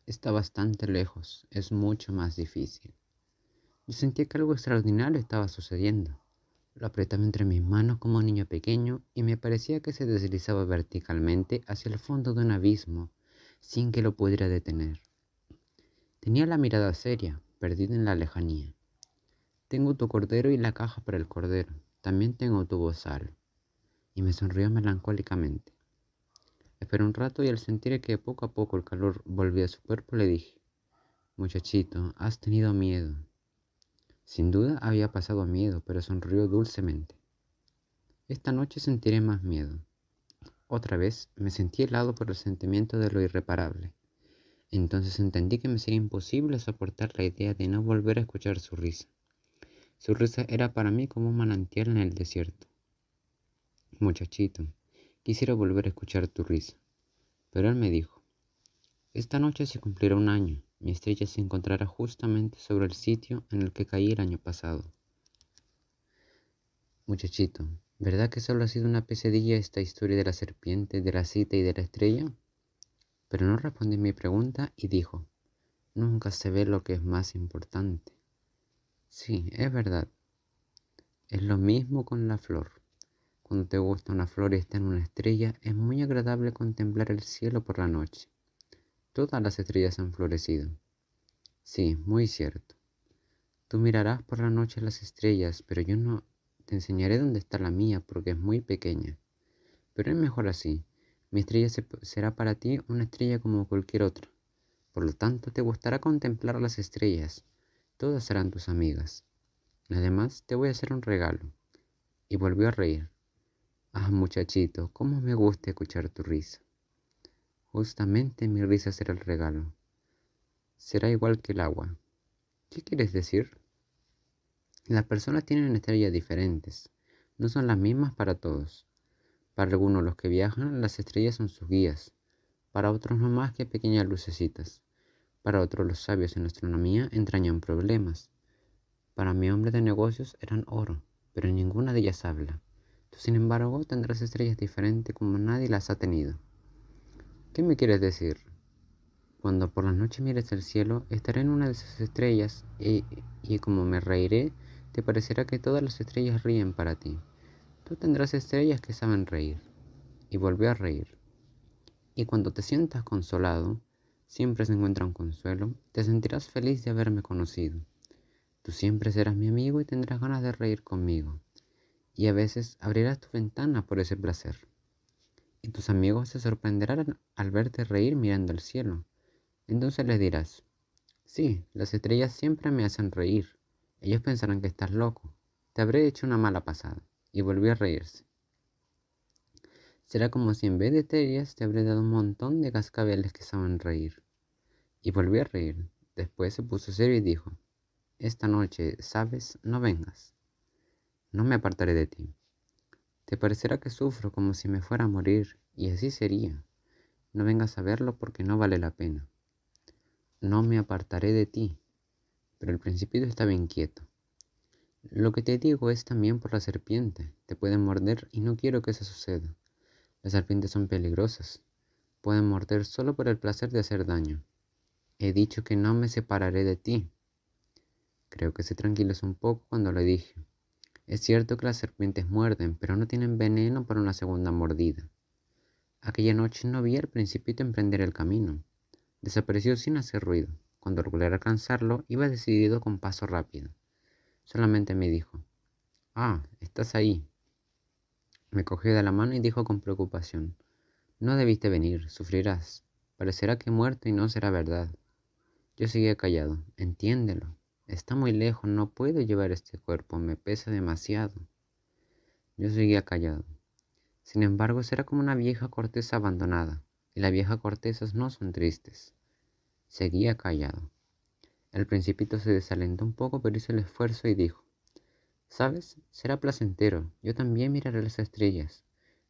está bastante lejos, es mucho más difícil. Yo sentía que algo extraordinario estaba sucediendo. Lo apretaba entre mis manos como un niño pequeño y me parecía que se deslizaba verticalmente hacia el fondo de un abismo sin que lo pudiera detener. Tenía la mirada seria, perdida en la lejanía. Tengo tu cordero y la caja para el cordero. También tengo tu bozal. Y me sonrió melancólicamente. Esperé un rato y al sentir que poco a poco el calor volvía a su cuerpo le dije, Muchachito, has tenido miedo. Sin duda había pasado miedo, pero sonrió dulcemente. Esta noche sentiré más miedo. Otra vez me sentí helado por el sentimiento de lo irreparable. Entonces entendí que me sería imposible soportar la idea de no volver a escuchar su risa. Su risa era para mí como un manantial en el desierto. Muchachito, quisiera volver a escuchar tu risa. Pero él me dijo, esta noche se cumplirá un año. Mi estrella se encontrará justamente sobre el sitio en el que caí el año pasado. Muchachito, ¿verdad que solo ha sido una pesadilla esta historia de la serpiente, de la cita y de la estrella? Pero no respondí mi pregunta y dijo, nunca se ve lo que es más importante. Sí, es verdad. Es lo mismo con la flor. Cuando te gusta una flor y está en una estrella, es muy agradable contemplar el cielo por la noche. Todas las estrellas han florecido. Sí, muy cierto. Tú mirarás por la noche las estrellas, pero yo no te enseñaré dónde está la mía porque es muy pequeña. Pero es mejor así. Mi estrella será para ti una estrella como cualquier otra. Por lo tanto, te gustará contemplar las estrellas. Todas serán tus amigas. Además, te voy a hacer un regalo. Y volvió a reír. Ah, muchachito, cómo me gusta escuchar tu risa. Justamente mi risa será el regalo. Será igual que el agua. ¿Qué quieres decir? Las personas tienen estrellas diferentes. No son las mismas para todos. Para algunos los que viajan, las estrellas son sus guías. Para otros no más que pequeñas lucecitas. Para otros los sabios en astronomía entrañan problemas. Para mi hombre de negocios eran oro, pero ninguna de ellas habla. Tú sin embargo tendrás estrellas diferentes como nadie las ha tenido. ¿Qué me quieres decir? Cuando por las noches mires el cielo, estaré en una de esas estrellas y, y como me reiré, te parecerá que todas las estrellas ríen para ti. Tú tendrás estrellas que saben reír. Y volvió a reír. Y cuando te sientas consolado, siempre se encuentra un consuelo, te sentirás feliz de haberme conocido. Tú siempre serás mi amigo y tendrás ganas de reír conmigo. Y a veces abrirás tu ventana por ese placer y tus amigos se sorprenderán al verte reír mirando al cielo. Entonces les dirás, sí, las estrellas siempre me hacen reír. Ellos pensarán que estás loco. Te habré hecho una mala pasada. Y volvió a reírse. Será como si en vez de estrellas te habré dado un montón de cascabeles que saben reír. Y volvió a reír. Después se puso serio y dijo, esta noche, sabes, no vengas. No me apartaré de ti. Te parecerá que sufro como si me fuera a morir, y así sería. No vengas a verlo porque no vale la pena. No me apartaré de ti. Pero el principito estaba inquieto. Lo que te digo es también por la serpiente. Te pueden morder y no quiero que eso suceda. Las serpientes son peligrosas. Pueden morder solo por el placer de hacer daño. He dicho que no me separaré de ti. Creo que se tranquilizó un poco cuando le dije. Es cierto que las serpientes muerden, pero no tienen veneno para una segunda mordida. Aquella noche no vi al principito emprender el camino. Desapareció sin hacer ruido. Cuando logré alcanzarlo, iba decidido con paso rápido. Solamente me dijo, Ah, estás ahí. Me cogió de la mano y dijo con preocupación, No debiste venir, sufrirás. Parecerá que muerto y no será verdad. Yo seguía callado, entiéndelo. Está muy lejos, no puedo llevar este cuerpo, me pesa demasiado. Yo seguía callado. Sin embargo, será como una vieja corteza abandonada, y las viejas cortezas no son tristes. Seguía callado. El principito se desalentó un poco, pero hizo el esfuerzo y dijo, ¿Sabes? Será placentero. Yo también miraré las estrellas.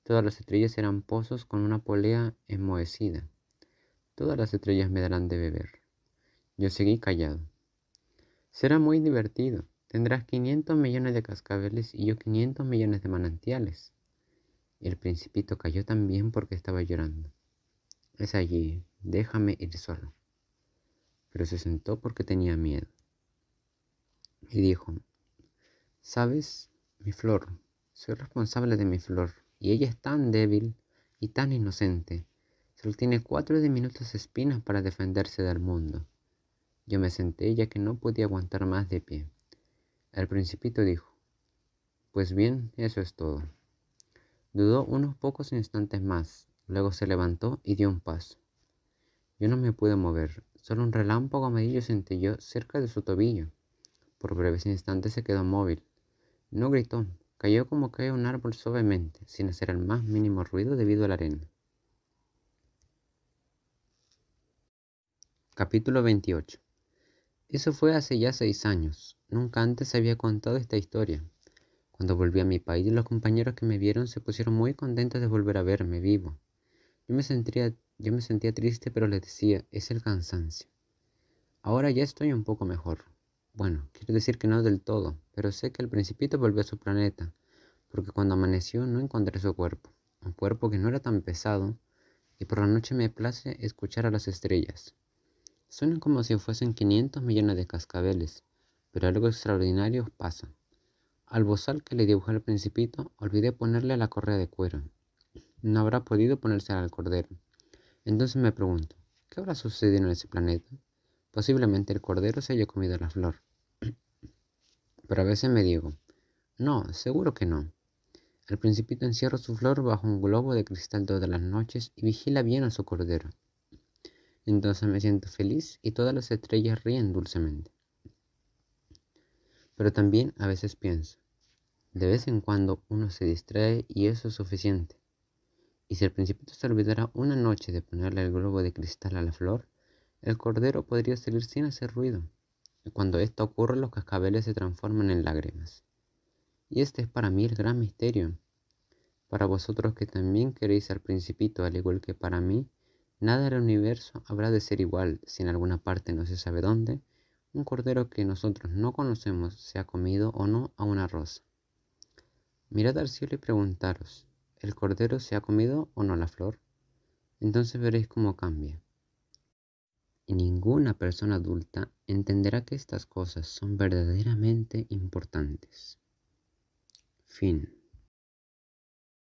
Todas las estrellas eran pozos con una polea enmohecida. Todas las estrellas me darán de beber. Yo seguí callado. Será muy divertido. Tendrás 500 millones de cascabeles y yo 500 millones de manantiales. El principito cayó también porque estaba llorando. Es allí, déjame ir solo. Pero se sentó porque tenía miedo. Y dijo, ¿sabes? Mi flor, soy responsable de mi flor. Y ella es tan débil y tan inocente. Solo tiene cuatro diminutas espinas para defenderse del mundo. Yo me senté ya que no podía aguantar más de pie. El principito dijo, Pues bien, eso es todo. Dudó unos pocos instantes más, luego se levantó y dio un paso. Yo no me pude mover, solo un relámpago amarillo yo cerca de su tobillo. Por breves instantes se quedó móvil. No gritó, cayó como cae un árbol suavemente, sin hacer el más mínimo ruido debido a la arena. Capítulo 28 eso fue hace ya seis años. Nunca antes había contado esta historia. Cuando volví a mi país, los compañeros que me vieron se pusieron muy contentos de volver a verme vivo. Yo me sentía, yo me sentía triste, pero les decía, es el cansancio. Ahora ya estoy un poco mejor. Bueno, quiero decir que no del todo, pero sé que el principito volvió a su planeta, porque cuando amaneció no encontré su cuerpo, un cuerpo que no era tan pesado, y por la noche me place escuchar a las estrellas. Suenan como si fuesen 500 millones de cascabeles, pero algo extraordinario pasa. Al bozal que le dibujé al principito, olvidé ponerle la correa de cuero. No habrá podido ponerse al cordero. Entonces me pregunto, ¿qué habrá sucedido en ese planeta? Posiblemente el cordero se haya comido la flor. *clears throat* Pero a veces me digo, no, seguro que no. El principito encierra su flor bajo un globo de cristal todas las noches y vigila bien a su cordero. Entonces me siento feliz y todas las estrellas ríen dulcemente. Pero también a veces pienso, de vez en cuando uno se distrae y eso es suficiente. Y si el principito se olvidara una noche de ponerle el globo de cristal a la flor, el cordero podría salir sin hacer ruido. Y cuando esto ocurre los cascabeles se transforman en lágrimas. Y este es para mí el gran misterio. Para vosotros que también queréis al principito, al igual que para mí, Nada del universo habrá de ser igual si en alguna parte no se sabe dónde, un cordero que nosotros no conocemos se ha comido o no a una rosa. Mirad al cielo y preguntaros, ¿el cordero se ha comido o no la flor? Entonces veréis cómo cambia. Y ninguna persona adulta entenderá que estas cosas son verdaderamente importantes. Fin.